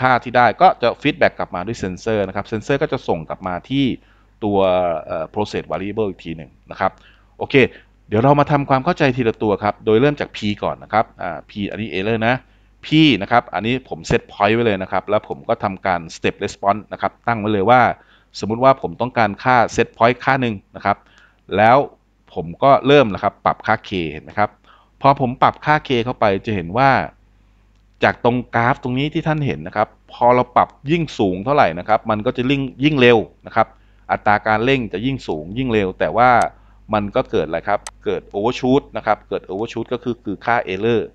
ค่าที่ได้ก็จะฟีดแบ็กกลับมาด้วยเซนเซอร์นะครับ เซนเซอร์ก็จะส่งกลับมาที่ตัว process variable อีกทีหนึ่งนะครับ โอเค เดี๋ยวเรามาทำความเข้าใจทีละตัวครับ โดยเริ่มจาก p ก่อนนะครับ p อันนี้ error นะ p นะครับ อันนี้ผมเซต point ไว้เลยนะครับ แล้วผมก็ทำการ step response นะครับ ตั้งไว้เลยว่า สมมุติว่าผมต้องการค่า set point ค่าหนึ่งนะครับแล้วผมก็เริ่มแล้วครับ ปรับค่า k เห็นไหมครับพอผมปรับค่า k เข้าไปจะเห็นว่า จากตรงกราฟตรงนี้ที่ท่านเห็นนะครับ พอเราปรับยิ่งสูงเท่าไหร่นะครับมันก็จะยิ่งยิ่งเร็ว นะครับ อัตราการเร่งจะยิ่งสูงยิ่งเร็ว แต่ว่ามันก็เกิดอะไรครับเกิดโอเวอร์ชูตนะครับเกิดโอเวอร์ชูตก็คือคือค่าเอเลอร์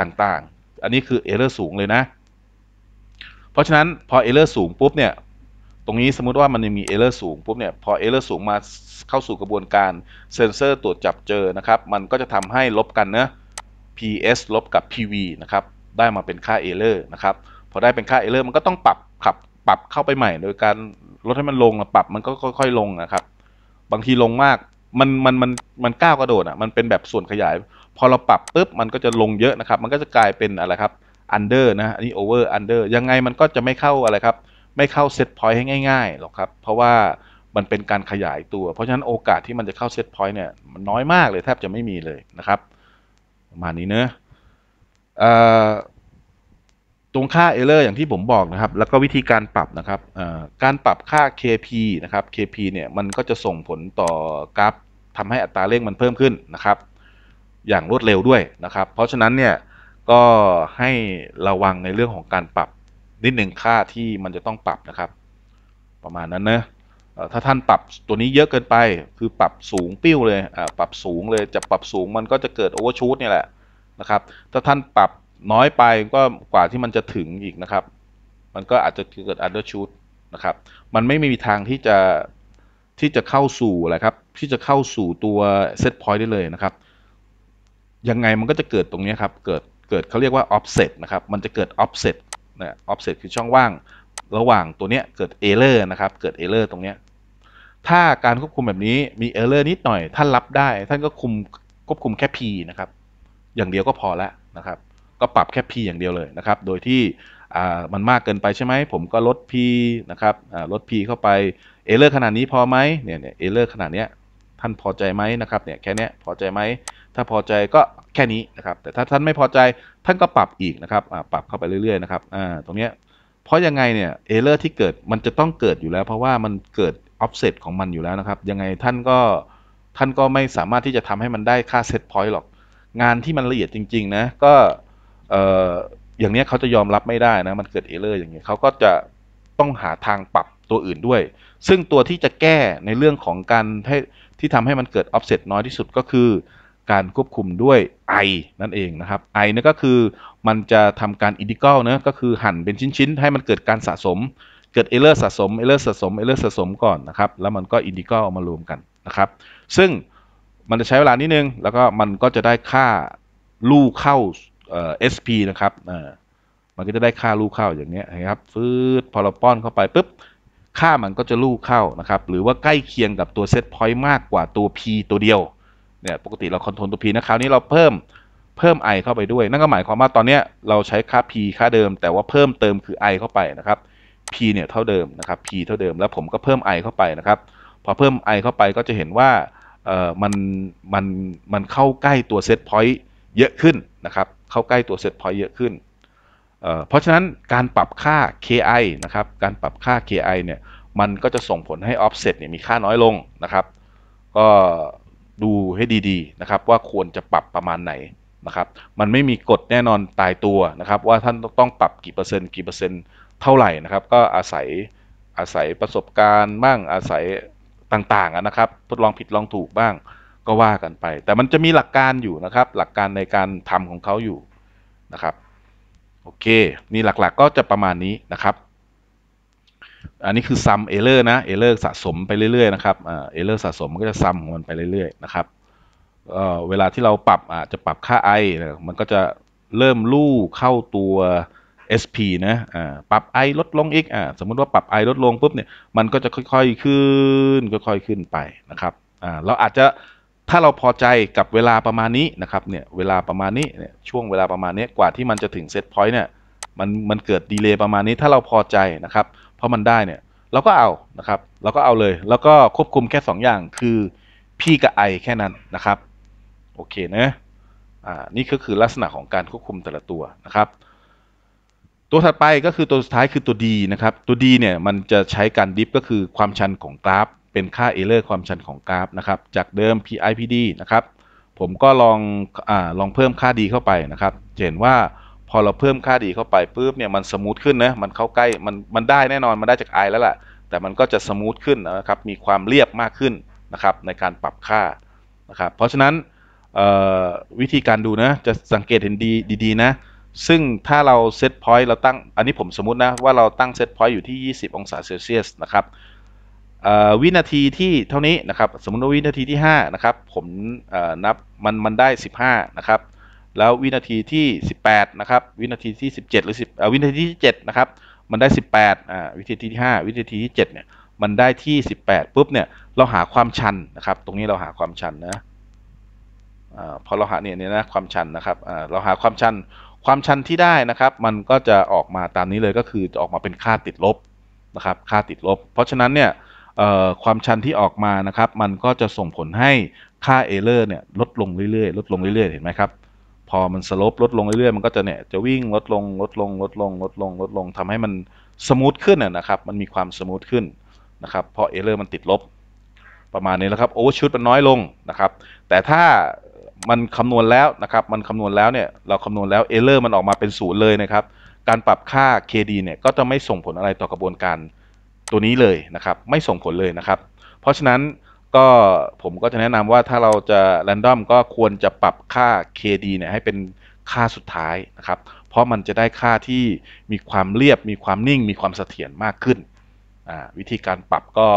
ต่างๆอันนี้คือเอเลอร์สูงเลยนะ เพราะฉะนั้นพอเอเลอร์สูงปุ๊บเนี่ยตรงนี้สมมติว่ามันยังมีเอเลอร์สูงปุ๊บเนี่ยพอเอเลอร์สูงมาเข้าสู่กระบวนการเซนเซอร์ตรวจจับเจอนะครับ มันก็จะทำให้ลบกันนะ PS ลบกับ PV นะครับได้มาเป็นค่าเอเลอร์นะครับพอได้เป็นค่าเอเลอร์มันก็ต้องปรับขับปรับเข้าไปใหม่ โดยการลดให้มันลงปรับมันก็ค่อยๆลงนะครับ บางทีลงมากมันมันมันมันก้าวกระโดดอ่ะมันเป็นแบบส่วนขยาย พอเราปรับปุ๊บมันก็จะลงเยอะนะครับมันก็จะกลายเป็นอะไรครับ under นะอันนี้ over under ยังไงมันก็จะไม่เข้าอะไรครับไม่เข้า เซตพอยต์ให้ง่ายๆหรอก ครับ เพราะว่ามันเป็นการขยายตัว เพราะฉะนั้นโอกาสที่มันจะเข้าเซตพอยต์เนี่ยมันน้อยมากเลยแทบจะไม่มีเลย นะ ครับประมาณนี้เนอะตรงค่าเอเลอร์อย่างที่ผมบอก นะ ครับ แล้วก็ วิธีการ ปรับ นะ ครับการปรับค่า KP นะ ครับ KP เนี่ย มันก็จะส่งผลต่อกราฟทำให้อัตราเร่ง มันเพิ่มขึ้นนะครับ อย่างรวดเร็วด้วยนะครับ เพราะฉะนั้นเนี่ยก็ให้ระวังในเรื่องของการปรับนิดหนึ่งค่าที่มันจะต้องปรับนะครับประมาณนั้นนะถ้าท่านปรับตัวนี้เยอะเกินไป คือปรับสูงปิ้วเลยปรับสูงเลยจะปรับสูงมันก็จะเกิดโอเวอร์ชูตเนี่ยแหละนะครับถ้าท่านปรับน้อยไปก็กว่าที่มันจะถึงอีกนะครับ มันก็อาจจะเกิดอันเดอร์ชูตนะครับมันไม่มีทางที่จะที่จะเข้าสู่อะไรครับที่จะเข้าสู่ตัวเซตพอยต์ได้เลยนะครับยังไงมันก็จะเกิดตรงนี้ครับเกิดเกิดเขาเรียกว่าออฟเซตนะครับ มันจะเกิดออฟเซตนะออฟเซตคือช่องว่างระหว่างตัวเนี้ยเกิดเอเลอร์นะครับเกิดเอเลอร์ตรงเนี้ยถ้าการควบคุมแบบนี้มีเอเลอร์นิดหน่อย ท่านรับได้ ท่านก็คุมควบคุมแค่ P นะครับ อย่างเดียวก็พอแล้วนะครับก็ปรับแค่ P อย่างเดียวเลย นะครับ โดยที่มันมากเกินไปใช่ไหมผมก็ลด P นะครับลด P เข้าไปเอเลอร์ขนาดนี้พอไหมเนี่ยเอเลอร์ขนาดเนี้ยท่านพอใจไหมนะครับเนี่ยแค่นี้พอใจไหมถ้าพอใจก็แค่นี้นะครับแต่ถ้าท่านไม่พอใจ ท่านก็ปรับอีกนะครับปรับเข้าไปเรื่อยๆนะครับตรงนี้เพราะยังไงเนี่ยเอเลอร์ที่เกิดมันจะต้องเกิดอยู่แล้ว เพราะว่ามันเกิดออฟเซตของมันอยู่แล้วนะครับยังไงท่านก็ท่านก็ไม่สามารถที่จะทำให้มันได้ค่าเซตพอยต์หรอก งานที่มันละเอียดจริงๆนะก็อย่างนี้เขาจะยอมรับไม่ได้นะมันเกิดเอเลอร์อย่างเงี้ยเขาก็จะต้องหาทางปรับตัวอื่นด้วยซึ่งตัวที่จะแก้ในเรื่องของการให้ที่ทำให้มันเกิดออฟเซตน้อยที่สุดก็คือการควบคุมด้วยไอนั่นเอง นะ ครับไอนั่นก็คือมันจะทำการ อินดิกลนะก็คือหั่นเป็นชิ้นๆให้มันเกิดการสะสมเกิดเอเลอร์สะสมเอเลอร์สะสมเอเลอร์สะสมก่อนนะครับ แล้วมันก็อินดิกลเอามารวมกัน นะ ครับ ซึ่งมันจะใช้เวลานิดนึง แล้ว ก็ มันก็จะได้ค่าลู่เข้าเอสพ SP นะครับมันก็จะได้ค่าลู่เข้าอย่างเนี้ยนะครับฟืดพอเราป้อนเข้าไปปุ๊บค่ามันก็จะลู่เข้านะครับหรือว่าใกล้เคียงกับตัวเซตพอยต์มากกว่าตัว P ตัวเดียวเนี่ยปกติ เราคอนโทรลตัว p นะคราวนี้เราเพิ่มเพิ่ม i เข้าไปด้วย นั่นก็หมายความว่าตอนนี้เราใช้ค่า p ค่าเดิม แต่ว่าเพิ่มเติมคือ i เข้าไปนะครับ p เนี่ยเท่าเดิมนะครับ p เท่าเดิมแล้วผมก็เพิ่ม i เข้าไปนะครับพอเพิ่ม i เข้าไปก็จะเห็นว่าเอ่อมันมันมันเข้าใกล้ตัวเซตพอยต์เยอะขึ้นนะครับเข้าใกล้ตัวเซตพอยต์เยอะขึ้นเอ่อเพราะฉะนั้นการปรับค่า ki นะครับการปรับค่า ki เนี่ยมันก็จะส่งผลให้ออฟเซตเนี่ยมีค่าน้อยลงนะครับก็ดูให้ดีๆ นะครับว่าควรจะปรับประมาณไหนนะครับ มันไม่มีกฎแน่นอนตายตัวนะครับ ว่าท่านต้องปรับกี่เปอร์เซ็นต์กี่เปอร์เซ็นต์เท่าไหร่นะครับ ก็อาศัยอาศัยประสบการณ์บ้างอาศัยต่างๆนะครับทดลองผิดลองถูกบ้างก็ว่ากันไป แต่มันจะมีหลักการอยู่นะครับ หลักการในการทำของเขาอยู่นะครับโอเค นี่หลักๆกก็จะประมาณนี้นะครับอันนี้คือ ซัมเอเลอร์นะเอเลอร์สะสมไปเรื่อย ๆ นะครับเอเลอร์สะสมมันก็จะซัมของมันไปเรื่อย ๆนะครับเวลาที่เราปรับอาจจะปรับค่า i มันก็จะเริ่มลู่เข้าตัว SP นะปรับ i ลดลงอีกสมมุติว่าปรับ i ลดลงปุ๊บเนี่ยมันก็จะค่อยๆขึ้นค่อยๆขึ้นไปนะครับเราอาจจะถ้าเราพอใจกับเวลาประมาณนี้นะครับเนี่ยเวลาประมาณนี้เนี่ยช่วงเวลาประมาณนี้กว่าที่มันจะถึงเซตพอยต์เนี่ยมันมันเกิดดีเลย์ประมาณนี้ถ้าเราพอใจนะครับเพราะมันได้เนี่ยเราก็เอานะครับเราก็เอาเลยแล้วก็ควบคุมแค่ 2 อย่างคือ p กับ i แค่นั้นนะครับโอเคนะอ่านี่ก็คือลักษณะของการควบคุมแต่ละตัวนะครับ ตัวถัดไปก็คือตัวสุดท้ายคือตัว d นะครับ ตัว d เนี่ยมันจะใช้การดิฟก็คือความชันของกราฟเป็นค่าเอเลอร์ความชันของกราฟนะครับ จากเดิม p i p d นะครับ ผมก็ลองอ่าลองเพิ่มค่า d เข้าไปนะครับเห็นว่าพอเราเพิ่มค่าดีเข้าไปปุ๊บเนี่ยมันสมูทขึ้นนะมันเข้าใกล้มันมันได้แน่นอน มันได้จากไอแล้วล่ะ แต่มันก็จะสมูทขึ้นนะครับมีความเรียบมากขึ้นนะครับ ในการปรับค่านะครับเพราะฉะนั้นวิธีการดูนะจะสังเกตเห็นดีดีๆ นะ ซึ่งถ้าเราเซตพอยต์เราตั้งอันนี้ผมสมมตินะว่าเราตั้งเซตพอยต์อยู่ที่ 20 องศาเซลเซียสนะครับ วินาทีที่เท่านี้นะครับสมมติว่าวินาทีที่5นะครับผมนับมันมันได้ 15 นะครับแล้ววินาทีที่ 18นะครับวินาทีที่ 17 หรือ10วินาทีที่7นะครับมันได้ 18อ่าวินาทีที่ 5 วินาทีที่7เนี่ยมันได้ที่ 18ปุ๊บเนี่ยเราหาความชันนะครับตรงนี้เราหาความชันนะอ่าพอเราหาเนี่ยเนี่ยนะความชันนะครับอ่าเราหาความชันความชันที่ได้นะครับมันก็จะออกมาตามนี้เลยก็คือออกมาเป็นค่าติดลบนะครับค่าติดลบ เพราะฉะนั้นเนี่ยความชันที่ออกมานะครับมันก็จะส่งผลให้ค่าเอเลอร์เนี่ยลดลงเรื่อยๆลดลงเรื่อย ๆ เห็นไหมครับพอมันสลบลดลงเรื่อยๆ มันก็จะเนี่ย จะวิ่งลดลงลดลงลดลงลดลงลดลงทำให้มันสมูทขึ้นนะครับมันมีความสมูทขึ้นนะครับเพราะเอเลอร์มันติดลบประมาณนี้แล้วครับโอเวอร์ชูตมันน้อยลงนะครับ แต่ถ้ามันคำนวณแล้วนะครับ มันคำนวณแล้วเนี่ยเราคำนวณแล้วเอเลอร์มันออกมาเป็นศูนย์เลยนะครับ การปรับค่า KD เนี่ย ก็จะไม่ส่งผลอะไรต่อกระบวนการตัวนี้เลยนะครับ ไม่ส่งผลเลยนะครับ เพราะฉะนั้นก็ผมก็จะแนะนำว่าถ้าเราจะแรนดอมก็ควรจะปรับค่า KD เนี่ยให้เป็นค่าสุดท้ายนะครับ เพราะมันจะได้ค่าที่มีความเรียบมีความนิ่งมีความเสถียรมากขึ้นวิธีการปรับก็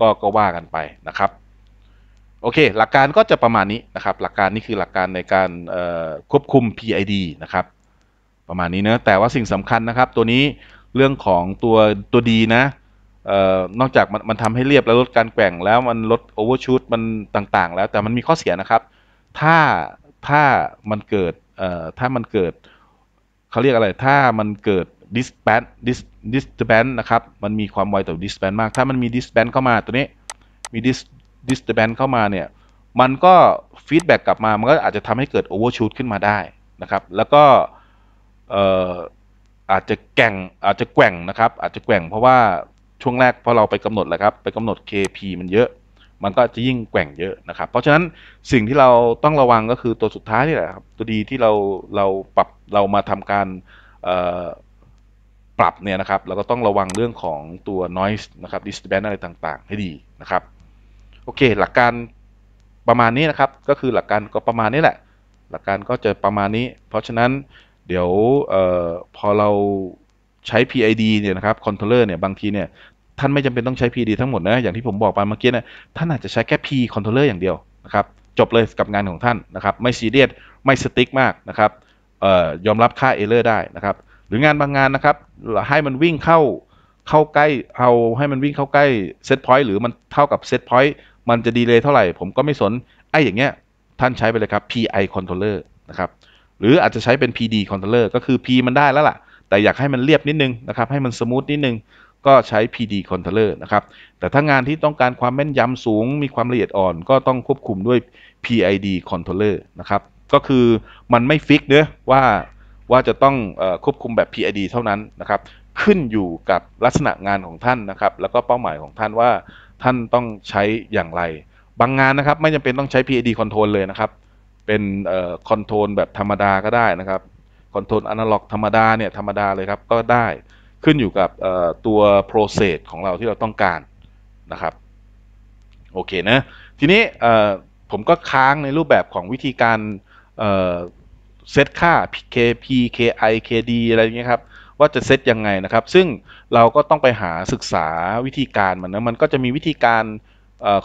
ก็ก็ว่ากันไปนะครับ โอเคหลักการก็จะประมาณนี้นะครับ หลักการนี่คือหลักการในการควบคุม PID นะครับ ประมาณนี้นะแต่ว่าสิ่งสำคัญนะครับ ตัวนี้เรื่องของตัวตัวดีนะนอกจากมันมันทำให้เรียบแล้วลดการแกว่ง แล้วมันลดโอเวอร์ชูตมันต่างๆ แล้วแต่มันมีข้อเสียนะครับ ถ้าถ้ามันเกิดถ้ามันเกิดเขาเรียกอะไรถ้ามันเกิด d i s แ a n d dis ิสแ b a n d นะครับมันมีความไวต่อ disband มาก ถ้ามันมี disband เข้ามาตัวนี้มี dis ดิส b a n d เข้ามาเนี่ยมันก็ฟีดแบ็กกลับมามันก็อาจจะทำให้เกิดโอเวอร์ชูตขึ้นมาได้นะครับแล้วก็อาจจะแก่งอาจจะแกว่งนะครับ อาจจะแกว่งเพราะว่าช่วงแรกพอเราไปกำหนดแหละครับไปกำหนด KP มันเยอะ มันก็จะยิ่งแกว่งเยอะนะครับเพราะฉะนั้นสิ่งที่เราต้องระวังก็คือตัวสุดท้ายนี่แหละครับ ตัวดีที่เราเราปรับเรามาทำการปรับเนี่ยนะครับเราก็ต้องระวังเรื่องของตัว noise นะครับ disturbance อะไรต่างๆ ให้ดีนะครับโอเคหลักการประมาณนี้นะครับก็คือหลักการก็ประมาณนี้แหละ หลักการก็จะประมาณนี้ เพราะฉะนั้น เดี๋ยวออพอเราใช้ PID เนี่ยนะครับคนโทรลเลอร์เนี่ยบางทีเนี่ยท่านไม่จำเป็นต้องใช้ PD ทั้งหมดนะ อย่างที่ผมบอกไปเมื่อกี้นะท่านอาจจะใช้แค่ P controller อย่างเดียวนะครับ จบเลยกับงานของท่านนะครับ ไม่ซีเรียสไม่สติ๊กมากนะครับออยอมรับค่าเอเลอร์ได้นะครับ หรืองานบางงานนะครับ ให้มันวิ่งเข้า เข้าใกล้ เอาให้มันวิ่งเข้าใกล้เซตพอยต์หรือมันเท่ากับเซตพอยต์มันจะดีเลยเท่าไหร่ ผมก็ไม่สน ไอ้อย่างเงี้ย ท่านใช้ไปเลยครับ PI controller นะครับ หรืออาจจะใช้เป็น PD controller ก็คือ P มันได้แล้วล่ะ แต่อยากให้มันเรียบนิดนึงนะครับ ให้มันสมูทนิดนึงก็ใช้ PD controller นะครับ แต่ถ้างานที่ต้องการความแม่นยำสูง มีความละเอียดอ่อน ก็ต้องควบคุมด้วย PID controller นะครับ ก็คือมันไม่ฟิกเนื้อว่าว่าจะต้องควบคุมแบบ PID เท่านั้นนะครับ ขึ้นอยู่กับลักษณะงานของท่านนะครับ แล้วก็เป้าหมายของท่านว่าท่านต้องใช้อย่างไร บางงานนะครับไม่จำเป็นต้องใช้ PID control เลยนะครับ เป็นคอนโทรลแบบธรรมดาก็ได้นะครับคอนโทรลอนาล็อกธรรมดาเนี่ยธรรมดาเลยครับก็ได้ขึ้นอยู่กับตัว process ของเราที่เราต้องการนะครับ โอเคนะทีนี้ผมก็ค้างในรูปแบบของวิธีการเซตค่า KP KI KD อะไรอย่างเงี้ยครับ ว่าจะเซตยังไงนะครับ ซึ่งเราก็ต้องไปหาศึกษาวิธีการมันนะมันก็จะมีวิธีการ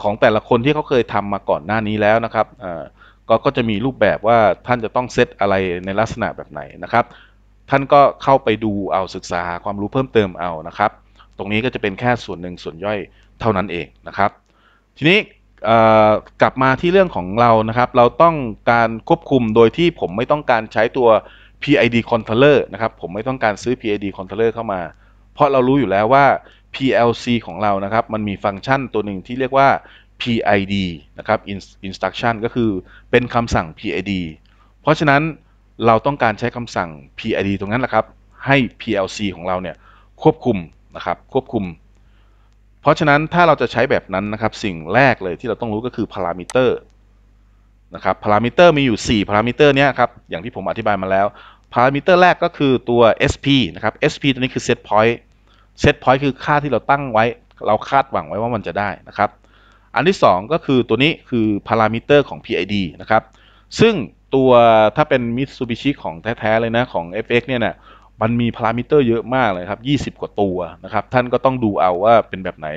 ของแต่ละคนที่เขาเคยทำมาก่อนหน้านี้แล้วนะครับก็ก็จะมีรูปแบบว่าท่านจะต้องเซตอะไรในลักษณะแบบไหนนะครับท่านก็เข้าไปดูเอาศึกษาความรู้เพิ่มเติมเอานะครับ ตรงนี้ก็จะเป็นแค่ส่วนหนึ่งส่วนย่อยเท่านั้นเองนะครับ ทีนี้กลับมาที่เรื่องของเรานะครับ เราต้องการควบคุมโดยที่ผมไม่ต้องการใช้ตัว PID controller นะครับ ผมไม่ต้องการซื้อ PID controller เข้ามา เพราะเรารู้อยู่แล้วว่า PLC ของเรานะครับ มันมีฟังก์ชันตัวหนึ่งที่เรียกว่า PID นะครับ instruction ก็คือเป็นคำสั่ง PID เพราะฉะนั้นเราต้องการใช้คำสั่ง PID ตรงนั้นแหละครับ ให้ PLC ของเราเนี่ยควบคุมนะครับ ควบคุม เพราะฉะนั้นถ้าเราจะใช้แบบนั้นนะครับ สิ่งแรกเลยที่เราต้องรู้ก็คือพารามิเตอร์นะครับ พารามิเตอร์มีอยู่ 4 พารามิเตอร์เนี้ยครับ อย่างที่ผมอธิบายมาแล้ว พารามิเตอร์แรกก็คือตัว SP นะครับ SP ตัวนี้คือ set point set point คือค่าที่เราตั้งไว้ เราคาดหวังไว้ว่ามันจะได้นะครับ อันที่ 2ก็คือตัวนี้คือพารามิเตอร์ของ PID นะครับ ซึ่งตัวถ้าเป็นมิตซูบิชิของแท้ ๆ เลยนะ ของ FX เนี่ยนะมันมีพารามิเตอร์เยอะมากเลยครับ 20 กว่าตัวนะครับ ท่านก็ต้องดูเอาว่าเป็นแบบไหน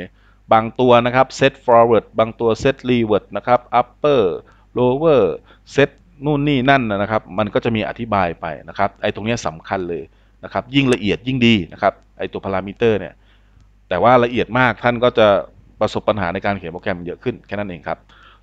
บางตัวนะครับเซตฟอร์เวิร์ดบางตัวเซตรีเวิร์ดนะครับอัปปเอร์โลเวอร์เซตนู่นนี่นั่นนะครับ มันก็จะมีอธิบายไปนะครับ ไอ้ตรงนี้สำคัญเลยนะครับ ยิ่งละเอียดยิ่งดีนะครับ ไอ้ตัวพารามิเตอร์เนี่ย แต่ว่าละเอียดมากท่านก็จะประสบปัญหาในการเขียนโปรแกรมเยอะขึ้นแค่นั้นเองครับ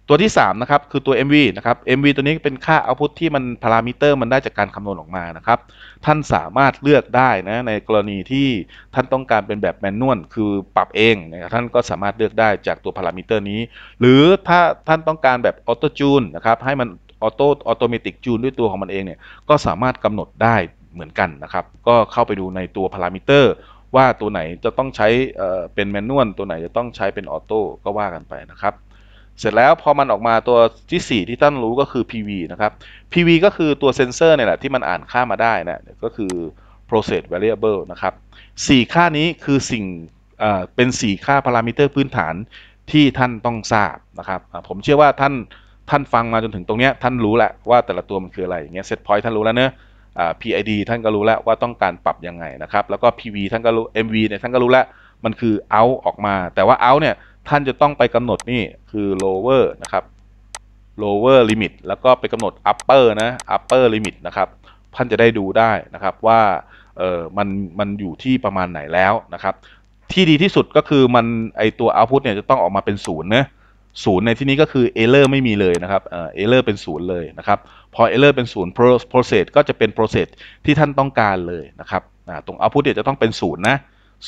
ตัวที่ 3 นะครับคือตัว MV นะครับ MV ตัวนี้เป็นค่าเอาพุทที่มันพารามิเตอร์มันได้จากการคำนวณออกมานะครับท่านสามารถเลือกได้นะในกรณีที่ท่านต้องการเป็นแบบแมนนวลคือปรับเองนะท่านก็สามารถเลือกได้จากตัวพารามิเตอร์นี้หรือถ้าท่านต้องการแบบออโตจูนนะครับให้มันออโตออโตเมติกจูนด้วยตัวของมันเองเนี่ยก็สามารถกำหนดได้เหมือนกันนะครับก็เข้าไปดูในตัวพารามิเตอร์ว่าตัวไหนจะต้องใช้เป็นแมนนวลตัวไหนจะต้องใช้เป็นออโต้ก็ว่ากันไปนะครับเสร็จแล้วพอมันออกมาตัวที่4ที่ท่านรู้ก็คือ PV นะครับ PV ก็คือตัวเซนเซอร์เนี่ยแหละที่มันอ่านค่ามาได้นะก็คือ process variable นะครับ4ค่านี้คือสิ่งเป็น 4 ค่าพารามิเตอร์พื้นฐานที่ท่านต้องทราบนะครับผมเชื่อว่าท่านท่านฟังมาจนถึงตรงนี้ท่านรู้แหละว่าแต่ละตัวมันคืออะไรอย่างเงี้ยเซตพอยท่านรู้แล้วเนอะ PID ท่านก็รู้แล้วว่าต้องการปรับยังไงนะครับแล้วก็ PV ท่านก็รู้ MV เนี่ยท่านก็รู้แล้วมันคือ out ออกมา แต่ว่า out เนี่ยท่านจะต้องไปกำหนดนี่คือ lower นะครับ lower limit แล้วก็ไปกำหนด upper นะ upper limit นะครับ ท่านจะได้ดูได้นะครับว่าเออมัน มันอยู่ที่ประมาณไหนแล้วนะครับ ที่ดีที่สุดก็คือมันไอตัว output เนี่ยจะต้องออกมาเป็นศูนย์นะศูนย์ในที่นี้ก็คือ error ไม่มีเลยนะครับเออ error เป็นศูนย์เลยนะครับพอ error เป็นศูนย์ process ก็จะเป็น process ที่ท่านต้องการเลยนะครับตรง output เนี่ยจะต้องเป็นศูนย์นะ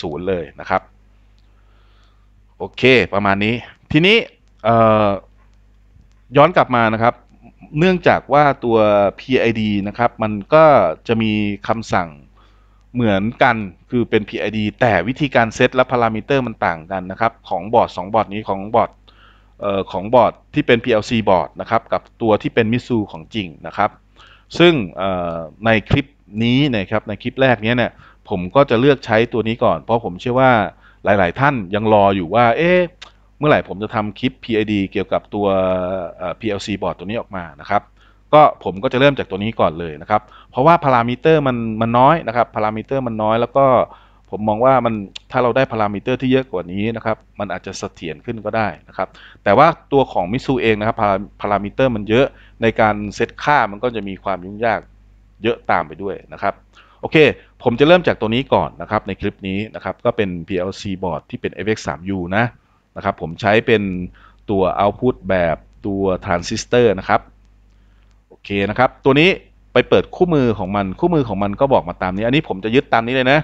ศูนย์เลยนะครับโอเคประมาณนี้ทีนี้ย้อนกลับมานะครับ เนื่องจากว่าตัว PID นะครับมันก็จะมีคำสั่งเหมือนกันคือเป็น PID แต่วิธีการเซตและพารามิเตอร์มันต่างกันนะครับของบอร์ด2บอร์ดนี้ของบอร์ดของบอร์ดที่เป็น PLC บอร์ดนะครับกับตัวที่เป็นมิซูของจริงนะครับซึ่งในคลิปนี้นะครับในคลิปแรกนี้เนี่ยผมก็จะเลือกใช้ตัวนี้ก่อน เพราะผมเชื่อว่าหลาย ๆ ท่านยังรออยู่ว่า เอ๊ะ เมื่อไหร่ผมจะทำคลิป PID เกี่ยวกับตัว PLC board ตัวนี้ออกมา นะครับ ก็ผมก็จะเริ่มจากตัวนี้ก่อนเลยนะครับ เพราะว่าพารามิเตอร์มันมันน้อยนะครับ พารามิเตอร์มันน้อย แล้วก็ผมมองว่ามันถ้าเราได้พารามิเตอร์ที่เยอะกว่านี้นะครับ มันอาจจะเสถียรขึ้นก็ได้นะครับ แต่ว่าตัวของมิซูเองนะครับ พารามิเตอร์มันเยอะในการเซตค่ามันก็จะมีความยุ่งยากเยอะตามไปด้วยนะครับ โอเคผมจะเริ่มจากตัวนี้ก่อนนะครับ ในคลิปนี้นะครับ ก็เป็น PLC board ที่เป็น FX 3 U นะนะครับผมใช้เป็นตัว output แบบตัวทรานซิสเตอร์นะครับโอเคนะครับ ตัวนี้ไปเปิดคู่มือของมันคู่มือของมันก็บอกมาตามนี้ อันนี้ผมจะยึดตามนี้เลยนะ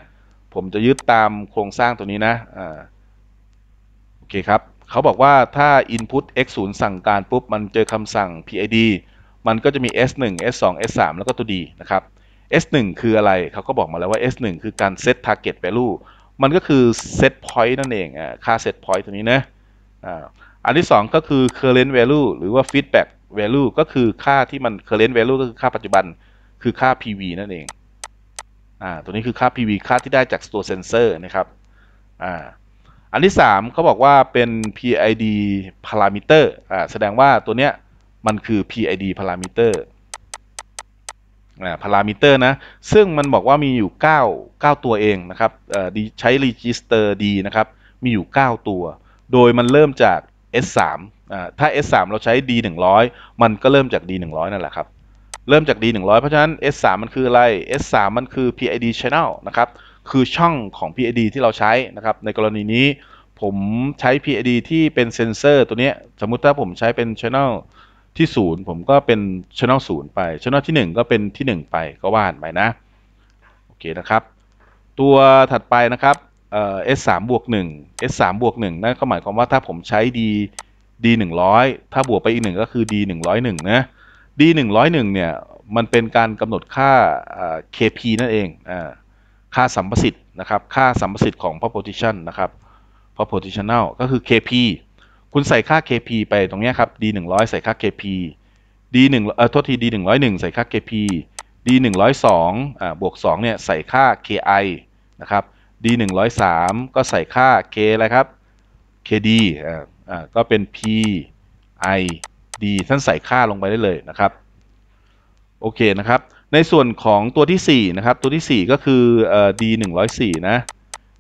ผมจะยึดตามโครงสร้างตัวนี้นะอ่าโอเคครับเขาบอกว่าถ้า input x 0สั่งการปุ๊บ มันเจอคำสั่ง PID มันก็จะมี s 1 s 2 s 3แล้วก็ตัว d นะครับ S1 คืออะไรเขาก็ บอกมาแล้วว่า S1 คือการ set target value มันก็คือ set point นั่นเอง อ่า ค่า set point ตัวนี้นะ อ่า อันที่ 2 ก็คือ current value หรือว่า feedback value ก็คือค่าที่มัน current value ก็คือค่าปัจจุบัน คือ ค่า PV นั่นเอง อ่าตัวนี้คือค่า PV ค่าที่ได้จากตัวเซนเซอร์นะครับ อ่า อันที่3เขาบอกว่าเป็น PID parameter อ่า แสดงว่าตัวเนี้ย มันคือ PID parameter พารามิเตอร์นะซึ่งมันบอกว่ามีอยู่ 9 9 ตัวเองนะครับใช้รีจิสเตอร์ดีนะครับ มีอยู่ 9 ตัวโดยมันเริ่มจาก s 3ถ้า s 3เราใช้ d 100มันก็เริ่มจาก d 100นั่นแหละครับ เริ่มจาก d 100เพราะฉะนั้น s 3มันคืออะไร s 3มันคือ PID channel นะครับ คือช่องของ PID ที่เราใช้นะครับในกรณีนี้ผมใช้ PID ที่เป็นเซนเซอร์ตัวนี้ สมมุติถ้าผมใช้เป็น channel ที่ศูนย์ผมก็เป็นช่องศูนย์ไปช่องที่ 1 ก็เป็นที่ 1 ไปก็ว่านไปนะ โอเคนะครับ ตัวถัดไปนะครับเอ่อ S สามบวกหนึ่ง S สามบวกหนึ่งนั่นก็หมายความว่าถ้าผมใช้ดีดีหนึ่งร้อยถ้าบวกไปอีกหนึ่งก็คือดีหนึ่งร้อยหนึ่งนะดีหนึ่งร้อยหนึ่งเนี่ยมันเป็นการกำหนดค่าเ KP นั่นเองอค่าสัมประสิทธิ์นะครับค่าสัมประสิทธิ์ของ proposition นะครับ propositional ก็คือ KP คุณใส่ค่า KP ไปตรงนี้ครับ D 1 0 0 ใส่ค่า KP D 1เอ่อโทษที D 1 0 1ใส่ค่า KP D 1 0 2อ่า บวก2เนี่ยใส่ค่า KI นะครับ D 1 0 3ก็ใส่ค่า K อะไรครับ KD อ่า อ่า ก็เป็น PI D ท่านใส่ค่าลงไปได้เลยนะครับ โอเคนะครับ ในส่วนของตัวที่ 4 นะครับ ตัวที่ 4 ก็คือ D 1 0 4นะ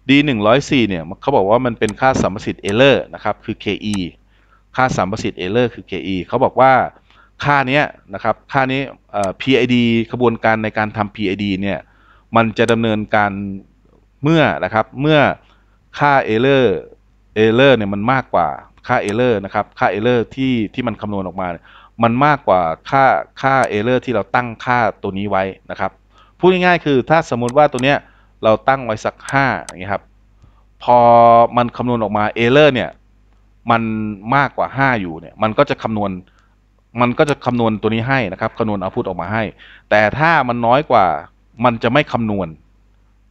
D104 เนี่ยเขาบอกว่า มัน เป็นค่าสัมประสิทธิ์เอเลอร์นะครับคือ KE ค่าสัมประสิทธิ์เอเลอร์คือ KE เขาบอกว่าค่านี้นะครับค่านี้ PID ขบวนการในการทำ PID เนี่ยมันจะดำเนินการเมื่อนะครับเมื่อค่าเอเลอร์เอเลอร์เนี่ยมัน มากกว่าค่าเอเลอร์นะครับค่าเอเลอร์ที่ที่มันคำนวณออกมา มันมากกว่าค่าค่าเอเลอร์ที่เราตั้งค่าตัวนี้ไว้นะครับพูดง่ายๆคือถ้าสมมติว่าตัวเนี้ยเราตั้งไว้สัก5อย่างเงี้ยครับ พอมันคำนวณออกมาเอเลอร์เนี่ยมันมากกว่า 5 อยู่เนี่ยมันก็จะคำนวณ มันก็จะคำนวณตัวนี้ให้นะครับคำนวณเอาพุทออกมาให้ แต่ถ้ามันน้อยกว่า มันจะไม่คำนวณ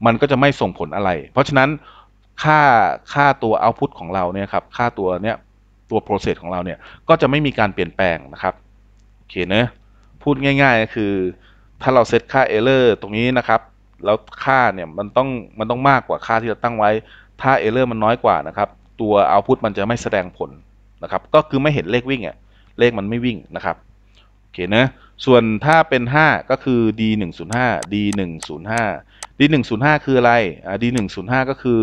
มันก็จะไม่ส่งผลอะไร เพราะฉะนั้นค่าค่าตัวเอาพุทของเราเนี่ยครับค่าตัวเนี้ยตัวโปรเซสของเราเนี่ยก็จะไม่มีการเปลี่ยนแปลงนะครับโอเคเนะพูดง่ายๆก็คือ ถ้าเราเซตค่าเอเลอร์ตรงนี้นะครับแล้วค่า เนี่ยมันต้องมัน ต้องมากกว่าค่าที่ เรา ตั้งไว้ ถ้าเอเลอร์มันน้อยกว่า นะครับ ตัวเอาพุตมันจะไม่แสดงผลนะครับก็คือไม่เห็นเลขวิ่งอ่ะเลขมันไม่วิ่งนะครับโอเคนะส่วนถ้าเป็น 5 ก็คือ d 1 0 5 d 1 0 5 d 1 0 5คืออะไรอ่า d 1 0 5ก็คือ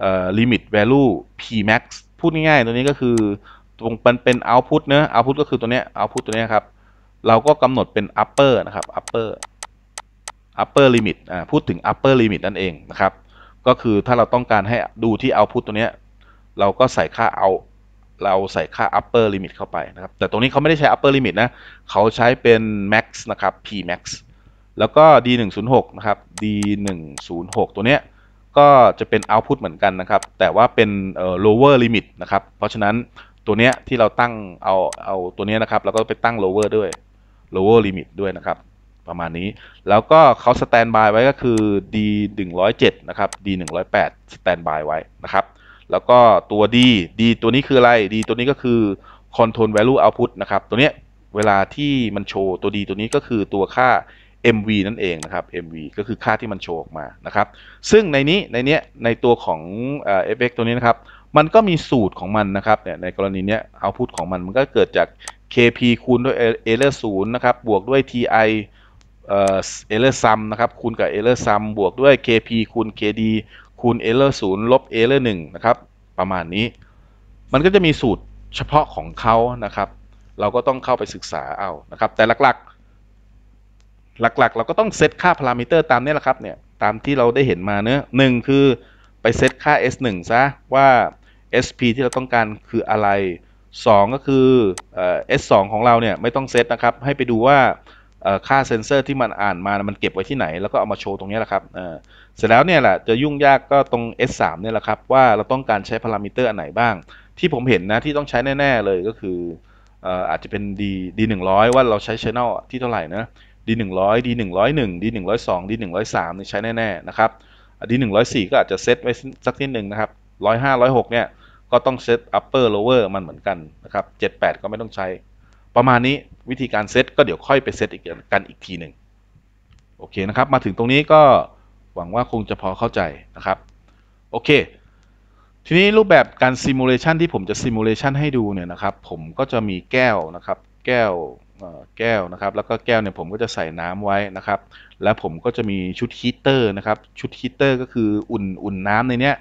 เอ่อ limit value p max พูดง่ายๆ ตัวนี้ก็คือตรงมันเป็น output เนอะ output ก็คือตัวเนี้ย output ตัวเนี้ยครับเราก็กำหนดเป็น upper นะครับ upper upper limit อ่าพูดถึง upper limit นั่นเองนะครับ ก็คือถ้าเราต้องการให้ดูที่ output ตัวเนี้ย เราก็ใส่ค่าเอา เราใส่ค่า upper limit เข้าไปนะครับ แต่ตรงนี้เขาไม่ได้ใช้ upper limit นะเขาใช้เป็น max นะครับ p max แล้วก็ d 1 0 6นะครับ d 1 0 6ตัวเนี้ย ก็จะเป็น output เหมือนกันนะครับ แต่ว่าเป็น lower limit นะครับ เพราะฉะนั้นตัวเนี้ยที่เราตั้งเอาเอาตัวเนี้ยนะครับ แล้วก็ไปตั้ง lower ด้วย lower limit ด้วยนะครับประมาณนี้แล้วก็เขาสแตนบายไว้ก็คือ D 107นะครับ D 108สแตนบายไว้นะครับ แล้วก็ตัว D D ตัวนี้คืออะไร D ตัวนี้ก็คือ Control Value Output นะครับ ตัวเนี้ยเวลาที่มันโชว์ตัว D ตัวนี้ก็คือตัวค่า MV นั่นเองนะครับ MV ก็คือค่าที่มันโชว์ออกมา นะครับ ซึ่งในนี้ ในเนี้ย ในตัวของเอฟเฟกตัวนี้นะครับ มันก็มีสูตรของมันนะครับเนี่ยในกรณีเนี้ยเอาพุทของมันมันก็เกิดจาก KP คูณด้วย error ศูนย์นะครับ บวกด้วย TI เออเอเลอร์ซัมนะครับคูณกับเอเลอร์ซัมบวกด้วย KP คูณ KD คูณเอเลอร์ศูนย์ลบเอเลอร์หนึ่งนะครับ ประมาณนี้ มันก็จะมีสูตรเฉพาะของเขานะครับ เราก็ต้องเข้าไปศึกษาเอา นะครับ แต่หลักๆ หลักๆ เราก็ต้องเซตค่าพารามิเตอร์ตาม นี้แหละครับเนี่ย ตามที่เราได้เห็นมาเนื้อหนึ่งคือไปเซตค่า S1 ซะ ว่า SP ที่เราต้องการคืออะไร 2 ก็คือ S2 ของเราเนี่ยไม่ต้องเซตนะครับให้ไปดูว่าค่าเซ็นเซอร์ที่มันอ่านมา มันเก็บไว้ที่ไหน แล้วก็เอามาโชว์ตรงนี้แหละครับเสร็จแล้วเนี่ยแหละ จะยุ่งยากก็ตรง S3 เนี่ยแหละครับ ว่าเราต้องการใช้พารามิเตอร์อันไหนบ้าง ที่ผมเห็นนะ ที่ต้องใช้แน่ ๆเลยก็คือ อาจจะเป็น D D 1 0 0 ว่าเราใช้ Channel ที่เท่าไหร่นะ D 1 0 0 D 1 0 1 D 1 0 2 D 1 0 3นี่ใช้แน่ๆนะครับ D 1 0 4ก็อาจจะเซตไว้สักนิดหนึ่งนะครับ 105 106 เนี่ย ก็ต้องเซต upper lower มันเหมือนกันนะครับ 78 ก็ไม่ต้องใช้ประมาณนี้วิธีการเซตก็เดี๋ยวค่อยไปเซตอีกกันอีกทีหนึ่งโอเคนะครับมาถึงตรงนี้ก็หวังว่าคงจะพอเข้าใจนะครับ โอเค ทีนี้รูปแบบการซิมูเลชันที่ผมจะซิมูเลชันให้ดูเนี่ยนะครับผมก็จะมีแก้วนะครับแก้วแก้วนะครับแล้วก็แก้วเนี่ยผมก็จะใส่น้ำไว้นะครับ แล้วผมก็จะมีชุดฮีเตอร์นะครับชุดฮีเตอร์ก็คืออุ่นอุ่นน้ำในเนี้ย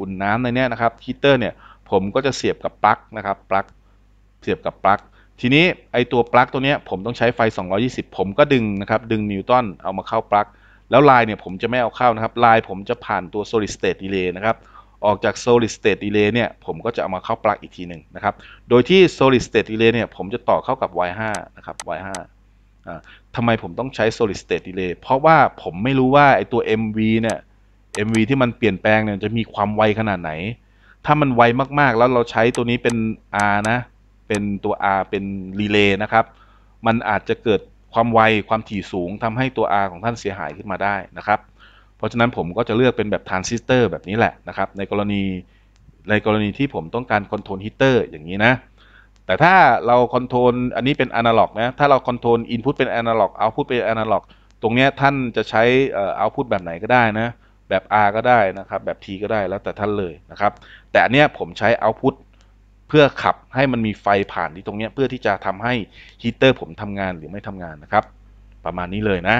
อุ่นน้ำในเนี้ยนะครับฮีเตอร์เนี่ยผมก็จะเสียบกับปลั๊กนะครับปลั๊กเสียบกับปลั๊กทีนี้ไอตัวปลั๊กตัวนี้ผมต้องใช้ไฟ 220 ผมก็ดึงนะครับ ดึงนิวตันเอามาเข้าปลั๊กแล้วลายเนี่ยผมจะไม่เอาเข้านะครับลายผมจะผ่านตัว solid state d e l a y นะครับออกจาก solid state d e l a y เนี่ย ผมก็จะเอามาเข้าปลั๊กอีกทีหนึ่งนะครับ โดยที่ solid state d e l a y เนี่ยผมจะต่อเข้ากับ y5 นะครับ y5 ทำไมผมต้องใช้ solid state d e l a y เพราะว่าผมไม่รู้ว่าไอตัว mv เนี่ย mv ที่มันเปลี่ยนแปลงเนี่ยจะมีความไวขนาดไหน ถ้ามันไวมากๆ แล้วเราใช้ตัวนี้เป็น r นะเป็นตัว R เป็นรีเลย์นะครับ มันอาจจะเกิดความไวความถี่สูง ทำให้ตัว R ของท่านเสียหายขึ้นมาได้นะครับ เพราะฉะนั้นผมก็จะเลือกเป็นแบบทรานซิสเตอร์แบบนี้แหละนะครับ ในกรณีในกรณีที่ผมต้องการคอนโทรลฮีเตอร์อย่างนี้นะ แต่ถ้าเราคอนโทรลอันนี้เป็นอนาล็อกนะ ถ้าเราคอนโทรลอินพุตเป็นอนาล็อกเอาพุตเป็นอนาล็อกตรงนี้ท่านจะใช้เอาพุตแบบไหนก็ได้นะ แบบ R ก็ได้นะครับแบบ T ก็ได้แล้วแต่ท่านเลยนะครับแต่อันเนี้ยผมใช้เอาพุตพื่อ ขับ ให้มันมีไฟ ผ่านที่ตรงนี้เพื่อที่จะทำให้ฮีเตอร์ผมทำงานหรือไม่ทำงานนะครับ ประมาณนี้เลยนะ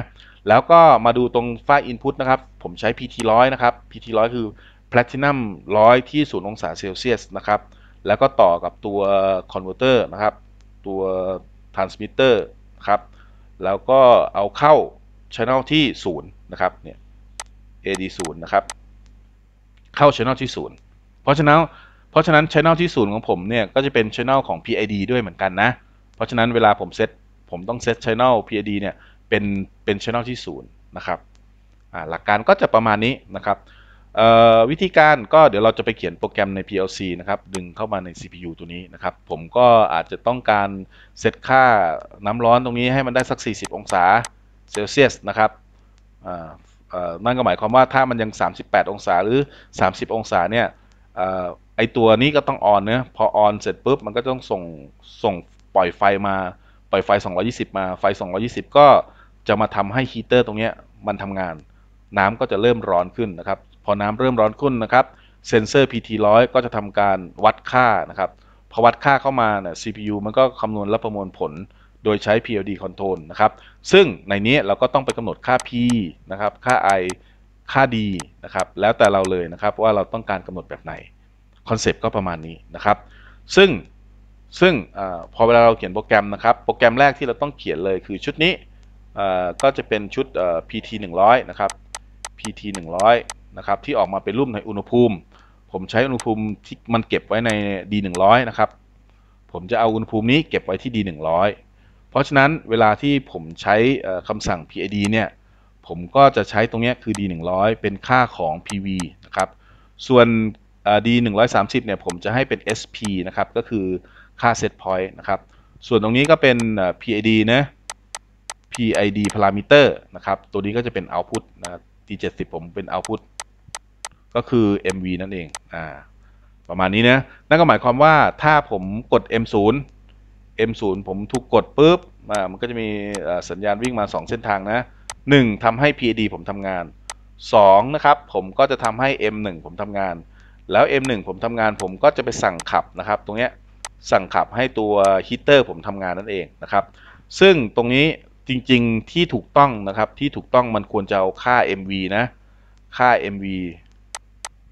แล้วก็มาดูตรงฝ้าินพุตนะครับ ผมใช้ PT100 นะ ครับ PT100 คือ Platinum 100ที่ศูนย์องศา เซลเซียสนะครับ แล้วก็ต่อกับตัวคอนเวอร์เตอร์นะครับ ตัวท t r a n มิเตอร์ครับแล้วก็เอาเข้าช่องที่0นะครับเนี่ย AD 0นะครับเข้า่องที่ศที่0เพราะฉะนั้นเพราะฉะนั้นช่องที่ศูนย์ของผมเนี่ยก็จะเป็นช่องของ PID ด้วยเหมือนกันนะ เพราะฉะนั้นเวลาผมเซตผมต้องเซตช่อง PID เนี่ยเป็นเป็นช่องที่ศูนย์นะครับหลักการก็จะประมาณนี้นะครับวิธีการก็เดี๋ยวเราจะไปเขียนโปรแกรมใน PLC นะครับ ดึงเข้ามาใน CPU ตัวนี้นะครับ ผมก็อาจจะต้องการเซตค่าน้ำร้อนตรงนี้ให้มันได้สัก 40 องศา เซลเซียสนะครับนั่นก็หมายความว่าถ้ามันยัง 38 องศาหรือ 30 องศาเนี่ยไอตัวนี้ก็ต้อง ออนเนะพอออน เสร็จปุ๊บ มันก็ต้องส่ง ส่งปล่อยไฟมา ปล่อยไฟ 220 มาไฟ 220 ก็จะมาทำให้ฮีเตอร์ตรงนี้มันทำงาน น้ำก็จะเริ่มร้อนขึ้น นะครับ พอน้ำเริ่มร้อนขึ้นนะครับ เซนเซอร์ PT100 ก็จะทำการวัดค่านะครับ พอวัดค่าเข้ามาเนี่ย CPU มันก็คำนวณและประมวลผลโดยใช้ PLD control นะครับ ซึ่งในนี้เราก็ต้องไปกำหนดค่า P นะครับ ค่า I ค่า D นะครับ แล้วแต่เราเลยนะครับว่าเราต้องการกำหนดแบบไหนคอนเซปต์ก็ประมาณนี้นะครับ ซึ่งซึ่งอพอเวลาเราเขียนโปรแกรมนะครับโปรแกรมแรกที่เราต้องเขียนเลยคือชุดนี้ก็จะเป็นชุด pt 100นะครับ pt 100นะครับ ที่ออกมาเป็นรูปในอุณหภูมิ ผมใช้อุณหภูมิที่มันเก็บไว้ใน d 100 นะครับ ผมจะเอาอุณหภูมินี้เก็บไว้ที่ d 100 เพราะฉะนั้นเวลาที่ผมใช้คำสั่ง pid เนี่ยผมก็จะใช้ตรงนี้คือ d 100 เป็นค่าของ pv นะครับส่วน D 130เนี่ยผมจะให้เป็น SP นะครับ ก็คือค่า set point นะครับ ส่วนตรงนี้ก็เป็น PID นะ PID parameter นะครับ ตัวนี้ก็จะเป็น output นะ D 70ผมเป็น output ก็คือ MV นั่นเองอ่าประมาณนี้นะนั่นก็หมายความว่าถ้าผมกด M0 M0 ผมถูกกดปุ๊บมันก็จะมีสัญญาณวิ่งมา 2 เส้นทางนะ 1ทำให้ PID ผมทำงาน 2 นะครับผมก็จะทำให้ M1 ผมทำงานแล้ว M1 ผมทำงานผมก็จะไปสั่งขับนะครับ ตรงนี้สั่งขับให้ตัวฮีเตอร์ผมทำงานนั่นเองนะครับซึ่งตรงนี้จริงๆที่ถูกต้องนะครับที่ถูกต้องมันควรจะเอาค่า MV นะค่า MV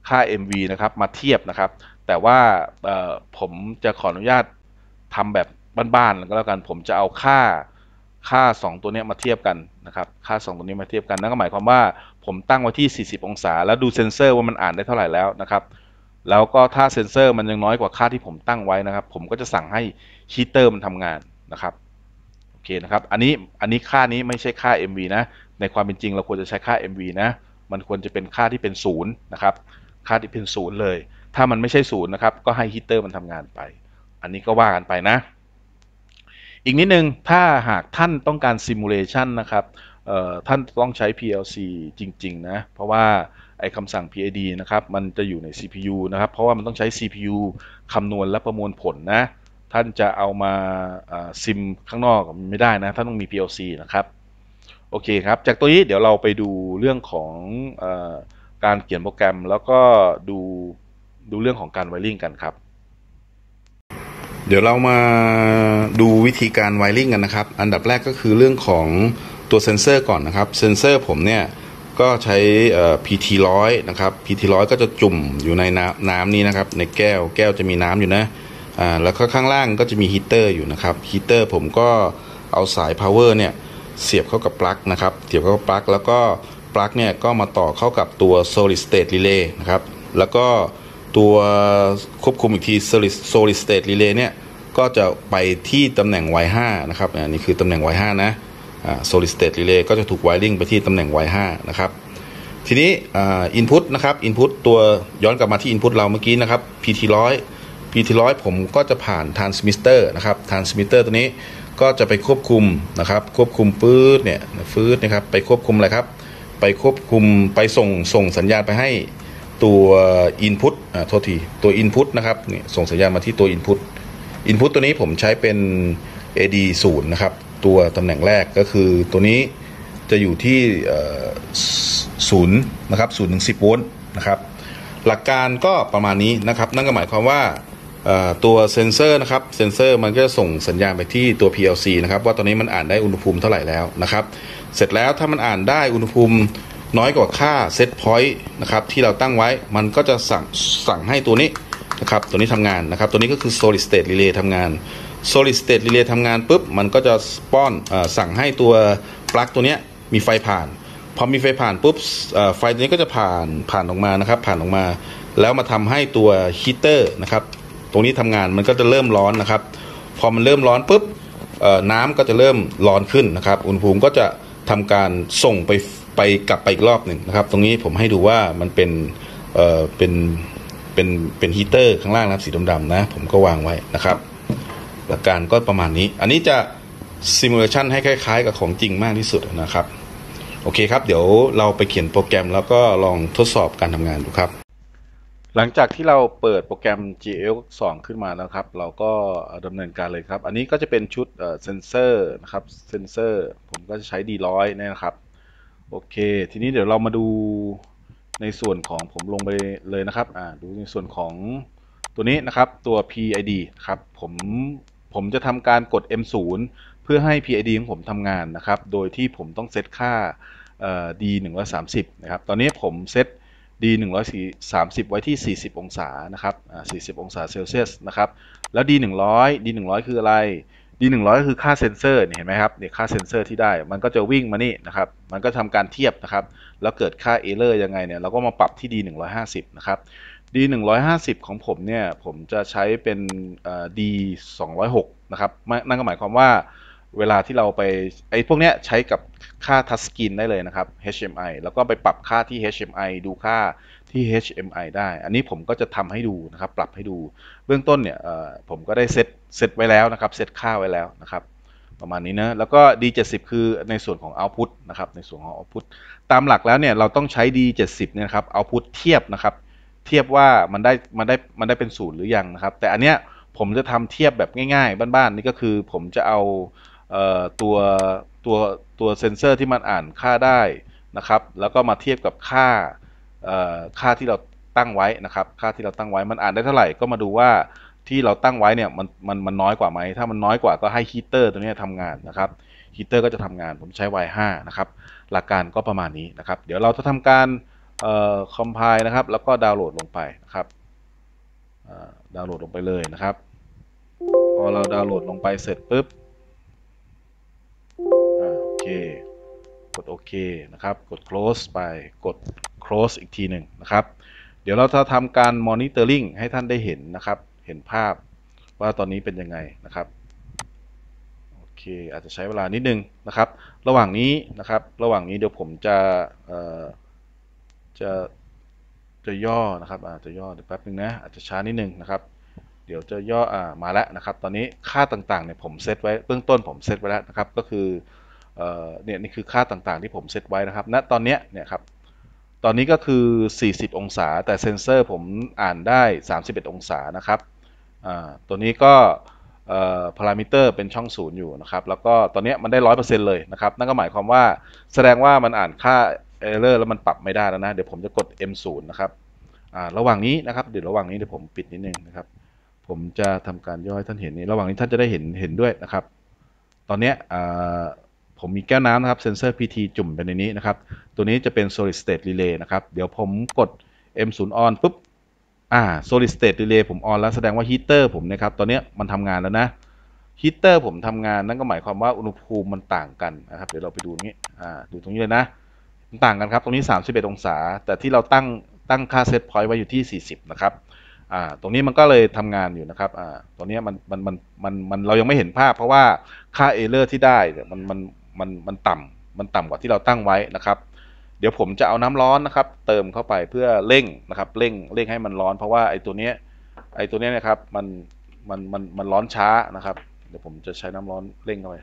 ค่า MV นะครับมาเทียบนะครับ แต่ว่าผมจะขออนุญาตทำแบบบ้านๆก็แล้วกันผมจะเอาค่า ค่า 2 ตัวนี้มาเทียบกันนะครับค่า 2 ตัวนี้มาเทียบกันนั่นก็หมายความว่า ผมตั้งไว้ที่ 40 องศาแล้วดูเซนเซอร์ว่ามันอ่านได้เท่าไหร่แล้วนะครับแล้วก็ถ้าเซนเซอร์ มัน ยังน้อยกว่าค่าที่ผมตั้งไว้นะครับ ผมก็จะสั่งให้ฮีเตอร์มันทำงานนะครับโอเคนะครับอันนี้อันนี้ค่านี้ไม่ใช่ค่า MV นะในความเป็นจริง เราควรจะใช้ค่า MV นะมันควรจะเป็นค่าที่เป็นศูนย์นะครับค่าที่เป็นศูนย์เลย ถ้ามันไม่ใช่ศูนย์นะครับ ก็ให้ฮีเตอร์มันทำงานไปอันนี้ก็ว่ากันไปนะ อีกนิดนึงถ้าหากท่านต้องการซิมูเลชันนะครับท่านต้องใช้ PLC จริงๆ นะเพราะว่าไอคำสั่ง PID นะครับ มันจะอยู่ใน CPU นะครับ เพราะว่ามันต้องใช้ CPU คำนวณและประมวลผลนะ ท่านจะเอามาซิมข้างนอกไม่ได้นะ ท่านต้องมี PLC นะครับ โอเคครับ จากตัวนี้เดี๋ยวเราไปดูเรื่องของอการเขียนโปรแกรม แล้วก็ดูดูเรื่องของการไวริ่งกันครับ เดี๋ยวเรามาดูวิธีการไวริ่งกันนะครับ อันดับแรกก็คือเรื่องของตัวเซนเซอร์ก่อนนะครับ เซนเซอร์ผมเนี่ยก็ใช้พีทีร้อยนะครับพีทีร้อยก็จะจุ่มอยู่ในน้ำน้ำนี้นะครับในแก้วแก้วจะมีน้ำอยู่นะอ่าแล้วก็ข้างล่างก็จะมีฮีเตอร์อยู่นะครับฮีเตอร์ผมก็เอาสายพาวเวอร์เนี่ยเสียบเข้ากับปลั๊กนะครับเสียบเข้ากับปลั๊กแล้วก็ปลั๊กเนี่ยก็มาต่อเข้ากับตัว solid state relay นะครับแล้วก็ตัวควบคุมอีกที solid s o ต i d state relay เนี่ยก็จะไปที่ตำแหน่ง Y5 นะครับอันนี้คือตำแหน่ง Y5 นะ s o l i ส state relay ก็จะถูกไวริงไปที่ตำแหน่ง Y5 นะครับ ทีนี้อินพุตนะครับอินพุตตัวย้อนกลับมาที่อินพุตเราเมื่อกี้นะครับ PT100 PT100 ผมก็จะผ่านทานสมิสเตอร์นะครับทานสมิสเตอร์ตัวนี้ก็จะไปควบคุมนะครับ ควบคุมฟืดเนี่ยฟืดนะครับ ไปควบคุมอะไรครับ ไปควบคุมไปส่งส่งสัญญาณไปให้ตัวอินพุตอ่าโทษทีตัวอินพุตนะครับนี่ส่งสัญญาณมาที่ตัวอนพุตอินพุตตัวนี้ผมใช้เป็น AD 0นะครับตัวตำแหน่งแรกก็คือตัวนี้จะอยู่ที่ศูนย์นะครับศูนย์ถึงสิบโวลต์นะครับหลักการก็ประมาณนี้นะครับ นั่นก็หมายความว่าตัวเซนเซอร์นะครับเซนเซอร์มันก็ส่งสัญญาณไปที่ตัว PLC นะครับว่าตอนนี้มันอ่านได้อุณหภูมิเท่าไหร่แล้วนะครับเสร็จแล้วถ้ามันอ่านได้อุณหภูมิน้อยกว่าค่าเซตพอยต์นะครับที่เราตั้งไว้มันก็จะสั่งสั่งให้ตัวนี้นะครับตัวนี้ทำงานนะครับตัวนี้ก็คือ solid state relay ทำงาน solid state relay ทำงานปุ๊บ มันก็จะป้อนอสั่งให้ตัวปลั๊กตัวนี้มีไฟผ่าน พอมีไฟผ่านปุ๊บไฟตัวนี้ก็จะผ่านผ่านออกมานะครับผ่านออกมา แล้วมาทำให้ตัวฮีเตอร์นะครับตรงนี้ทำงานมันก็จะเริ่มร้อนนะครับพอมันเริ่มร้อนปุ๊บน้ำก็จะเริ่มร้อนขึ้นนะครับอุณหภูมิก็จะทำการส่งไปไปกลับไปอีกรอบหนึ่งนะครับ ตรงนี้ผมให้ดูว่ามันเป็นเเป็นเป็น เป็น ฮีเตอร์ข้างล่างนะสีดำๆนะ ผมก็วางไว้นะครับ หลักการก็ประมาณนี้ อันนี้จะซิมูเลชันให้คล้าย ๆ กับของจริงมากที่สุดนะครับ โอเค ครับ เดี๋ยวเราไปเขียนโปรแกรมแล้วก็ลองทดสอบการทำงานดูครับ หลังจากที่เราเปิดโปรแกรม GL 2ขึ้นมา แล้ว ครับ เราก็ดำเนินการเลยครับ อันนี้ก็จะเป็นชุดเซนเซอร์นะครับเซนเซอร์ ผมก็จะใช้ D100 นะครับโอเค ทีนี้เดี๋ยวเรามาดูในส่วนของผมลงไปเลยนะครับ อ่า ดูในส่วนของตัวนี้นะครับ ตัว PID ครับ ผม ผมจะทำการกด M0 เพื่อให้ PID ของผมทำงานนะครับ โดยที่ผมต้องเซตค่า D 130นะครับ ตอนนี้ผมเซต D 130ไว้ที่ 40 องศา นะครับ40 องศาเซลเซียส นะครับ แล้ว D 100 D 100คืออะไร D 100ก็คือค่าเซนเซอร์เห็นไหมครับเนี่ยค่าเซนเซอร์ที่ได้ มันก็จะวิ่งมานี่นะครับ มันก็ทำการเทียบนะครับแล้วเกิดค่า error ยังไงเนี่ยเราก็มาปรับที่ d 150 นะครับ d 150 ของผมเนี่ยผมจะใช้เป็น d 206นะครับนั่นก็หมายความว่าเวลาที่เราไปไอ้พวกเนี้ยใช้กับค่าทัสกินได้เลยนะครับ HMI แล้วก็ไปปรับค่าที่ HMI ดูค่าที่ HMI ได้ อันนี้ผมก็จะทำให้ดูนะครับปรับให้ดูเบื้องต้นเนี่ยผมก็ได้เซตเซตไว้แล้วนะครับเซตค่าไว้แล้วนะครับประมาณนี้นะ แล้วก็ D70 คือในส่วนของ output นะครับ ในส่วนของ output ตามหลักแล้วเนี่ยเราต้องใช้ D70 เนี่ยครับ output เทียบนะครับ เทียบว่ามันได้ มันได้ มันได้เป็นศูนย์หรือยังนะครับ แต่อันเนี้ยผมจะทำเทียบแบบง่ายๆ บ้านๆนี่ก็คือผมจะเอาตัวตัวตัวเซนเซอร์ที่มันอ่านค่าได้นะครับ แล้วก็มาเทียบกับค่าค่าที่เราตั้งไว้นะครับ ค่าที่เราตั้งไว้มันอ่านได้เท่าไหร่ก็มาดูว่าที่เราตั้งไว้เนี่ยมันมันมันน้อยกว่าไหมถ้ามันน้อยกว่าก็ให้ฮีเตอร์ตัวนี้ทำงานนะครับฮีเตอร์ก็จะทำงานผมใช้ Y5 นะครับหลักการก็ประมาณนี้นะครับ เดี๋ยวเราจะทำการเอ่อคอมไพล์นะครับแล้วก็ดาวน์โหลดลงไปนะครับดาวน์โหลดลงไปเลยนะครับพอเราดาวน์โหลดลงไปเสร็จปุ๊บอโอเคกดโอเคนะครับกด close ไปกด close อีกทีหนึ่งนะครับเดี๋ยวเราจะทำการ monitoring ให้ท่านได้เห็นนะครับเห็นภาพว่าตอนนี้เป็นยังไงนะครับโอเคอาจจะใช้เวลานิดนึงนะครับ ระหว่างนี้นะครับระหว่างนี้เดี๋ยวผมจะจะจะย่อนะครับ อาจจะย่อเดี๋ยวแป๊บนึงนะอาจจะช้านิดนึงนะครับ เดี๋ยวจะย่ออ่ามาแล้วนะครับ ตอนนี้ค่าต่างๆเนี่ยผมเซตไว้เบื้องต้นผมเซตไว้แล้วนะครับ ก็คือเนี่ยนี่คือค่าต่างๆ ที่ผมเซตไว้นะครับ ณตอนเนี้ยเนี่ยครับ ตอนนี้ก็คือ40 องศาแต่เซนเซอร์ผมอ่านได้ 31 องศานะครับตัวนี้ก็พารามิเตอร์เป็นช่องศูนย์อยู่ นะครับ แล้วก็ ตอนนี้ มัน ได้ร้อยเปอร์เซ็นต์เลยนะครับ นั่นก็หมายความว่าแสดงว่ามันอ่านค่า error แล้วมันปรับไม่ได้แล้วนะ เดี๋ยวผมจะกด m 0นนะครับระหว่าง นี้นะครับ เดี๋ยวระหว่างนี้เดี๋ยวผมปิดนิดนึงนะครับผมจะทำการย่อยท่านเห็นนี้ ระหว่างนี้ท่านจะได้เห็นเห็นด้วย นะครับ ตอนนี้ผมมีแก้วน้ำนะครับเซนเซอร์ PT จุ่มไปในนี้นะครับตัวนี้จะเป็น solid state relay นะครับเดี๋ยวผมกด M0 on ปุ๊บ่า solid state relay ผมออนแล้วแสดงว่าฮีเตอร์ผมนะครับตอนนี้มันทำงานแล้วนะฮีเตอร์ผมทำงานนั่นก็หมายความว่าอุณหภูมิมันต่างกันนะครับ เดี๋ยวเราไปดูตรงนี้อ่าดู ตรงนี้ เลย นะมันต่างกัน ครับ ตรงนี้ 31 องศา แต่ที่เราตั้งตั้งค่าเซตพอยต์ไว้อยู่ที่ 40 นะครับอ่าตรงนี้มันก็เลยทำงานอยู่นะครับอ่าตอนนี้มันมันมันมันมันเรายังไม่เห็นภาพ เพราะว่าค่าเอเลอร์ที่ได้มันมันมันมันต่ำมันต่ำกว่าที่เราตั้งไว้นะครับเดี๋ยว ผม จะ เอาน้ำร้อน นะ ครับ เติมเข้าไปเพื่อเร่งนะ ครับเร่งเร่งให้มันร้อนเพราะว่าไอ้ตัวเนี้ยไอ้ตัวเนี้ยนะ ครับมันมันมันมันร้อนช้านะครับเดี๋ยวผมจะใช้น้ำร้อนเร่งเข้าไป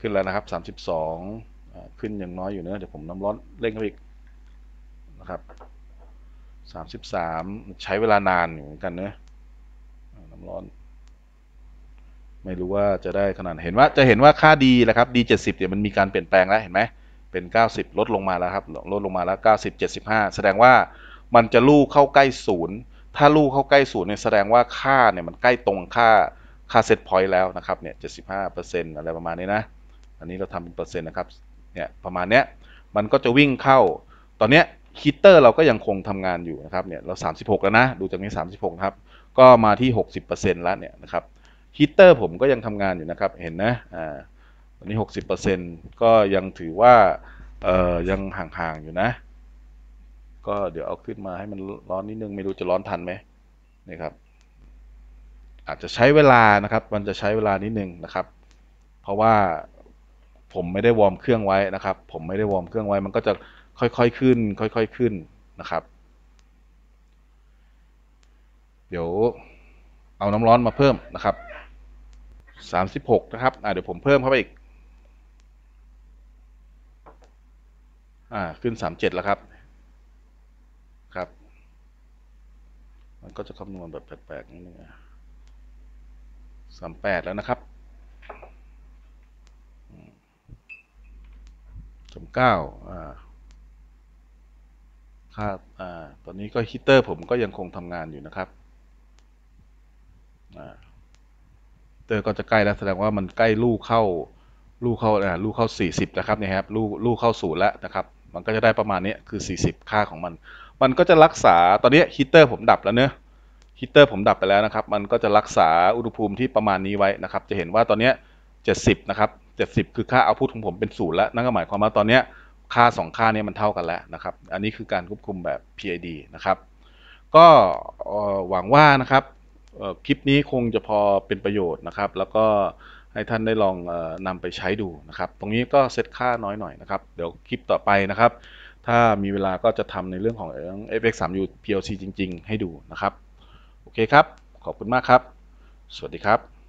ขึ้นแล้วนะครับสามสิบสองขึ้นอย่างน้อยอยู่เนะเดี๋ยวผมน้ำร้อนเร่งเข้าอีกนะครับสามสิบสามใช้เวลานานเหมือนกันเนะน้ำร้อนไม่รู้ว่าจะได้ขนาด เห็นว่าจะเห็นว่าค่าดีนะครับดีเจ็ดสิบเนี่ยมันมีการเปลี่ยนแปลงแล้วเห็นไหมเป็น 90 ลดลงมาแล้วครับ ลดลงมาแล้ว 90 75 แสดงว่ามันจะลู่เข้าใกล้ศูนย์ถ้าลู่เข้าใกล้ศูนย์เนี่ยแสดงว่าค่าเนี่ยมันใกล้ตรงค่าค่าเซตพอยต์แล้วนะครับ เนี่ยเจ็ดสิบห้าเปอร์เซ็นต์อะไรประมาณนี้นะ อันนี้เราทำเป็นเปอร์เซ็นต์นะครับ เนี่ย ประมาณเนี้ยมันก็จะวิ่งเข้า ตอนเนี้ยคิตเตอร์เราก็ยังคงทำงานอยู่นะครับ เนี่ย เราสามสิบหกแล้วนะ ดูจากนี้สามสิบหกครับ ก็มาที่หกสิบเปอร์เซ็นต์แล้วเนี่ยนะครับฮีเตอร์ผมก็ยังทำงานอยู่นะครับ เห็น นะ อ่าวอนนี้็นก็ยังถือว่า เอ่อ ยังห่างๆ อยู่นะ ก็เดี๋ยวเอาขึ้นมาให้มันร้อนนิดนึง ไม่รู้จะร้อนทันไหมนี่ครับ อาจจะใช้เวลานะครับ มันจะใช้เวลานิด นึงนะครับ เพราะว่าผมไม่ได้วอร์ม เครื่องไว้นะครับ ผมไม่ได้วอร์มเครื่องไว้ มันก็จะค่อยๆขึ้น ค่อยๆขึ้นนะครับ เดี๋ยวเอาน้ำร้อนมาเพิ่มนะครับสามสิบหกนะครับ อ่าเดี๋ยวผมเพิ่มเข้าไปอีก อ่า ขึ้นสามเจ็ดแล้วครับ ครับ มันก็จะคำนวณแบบ แปลกๆนิดนึงสามแปดแล้วนะครับสามเก้าอ่าค่าอ่า ตอนนี้ก็ฮีเตอร์ผมก็ยังคงทำงานอยู่นะครับ อ่าเตอร์ก็จะใกล้แล้วแสดงว่ามันใกล้ลูกเข้า ลูกเข้าอ่าลูกเข้า 40 นะครับเนี่ยครับลูกลูกเข้าศูนย์แล้วนะครับ มันก็จะได้ประมาณนี้คือ 40 ค่าของมัน มันก็จะรักษาตอนนี้ฮีเตอร์ผมดับแล้วเนอะฮีเตอร์ผมดับไปแล้วนะครับมันก็จะรักษาอุณหภูมิที่ประมาณนี้ไว้นะครับ จะเห็นว่าตอนนี้ 70 นะครับ 70 คือค่าเอาพุทของผมเป็นศูนย์แล้วนั่นก็หมายความว่าตอนนี้ค่า2ค่านี้มันเท่ากันแล้วนะครับอันนี้คือการควบคุมแบบ PID นะครับ ก็หวังว่านะครับคลิปนี้คงจะพอเป็นประโยชน์นะครับ แล้วก็ให้ท่านได้ลองนำไปใช้ดูนะครับ ตรงนี้ก็เซตค่าน้อยหน่อยนะครับ เดี๋ยวคลิปต่อไปนะครับ ถ้ามีเวลาก็จะทำในเรื่องของ FX 3 U PLC จริงๆ ให้ดูนะครับ โอเคครับ ขอบคุณมากครับ สวัสดีครับ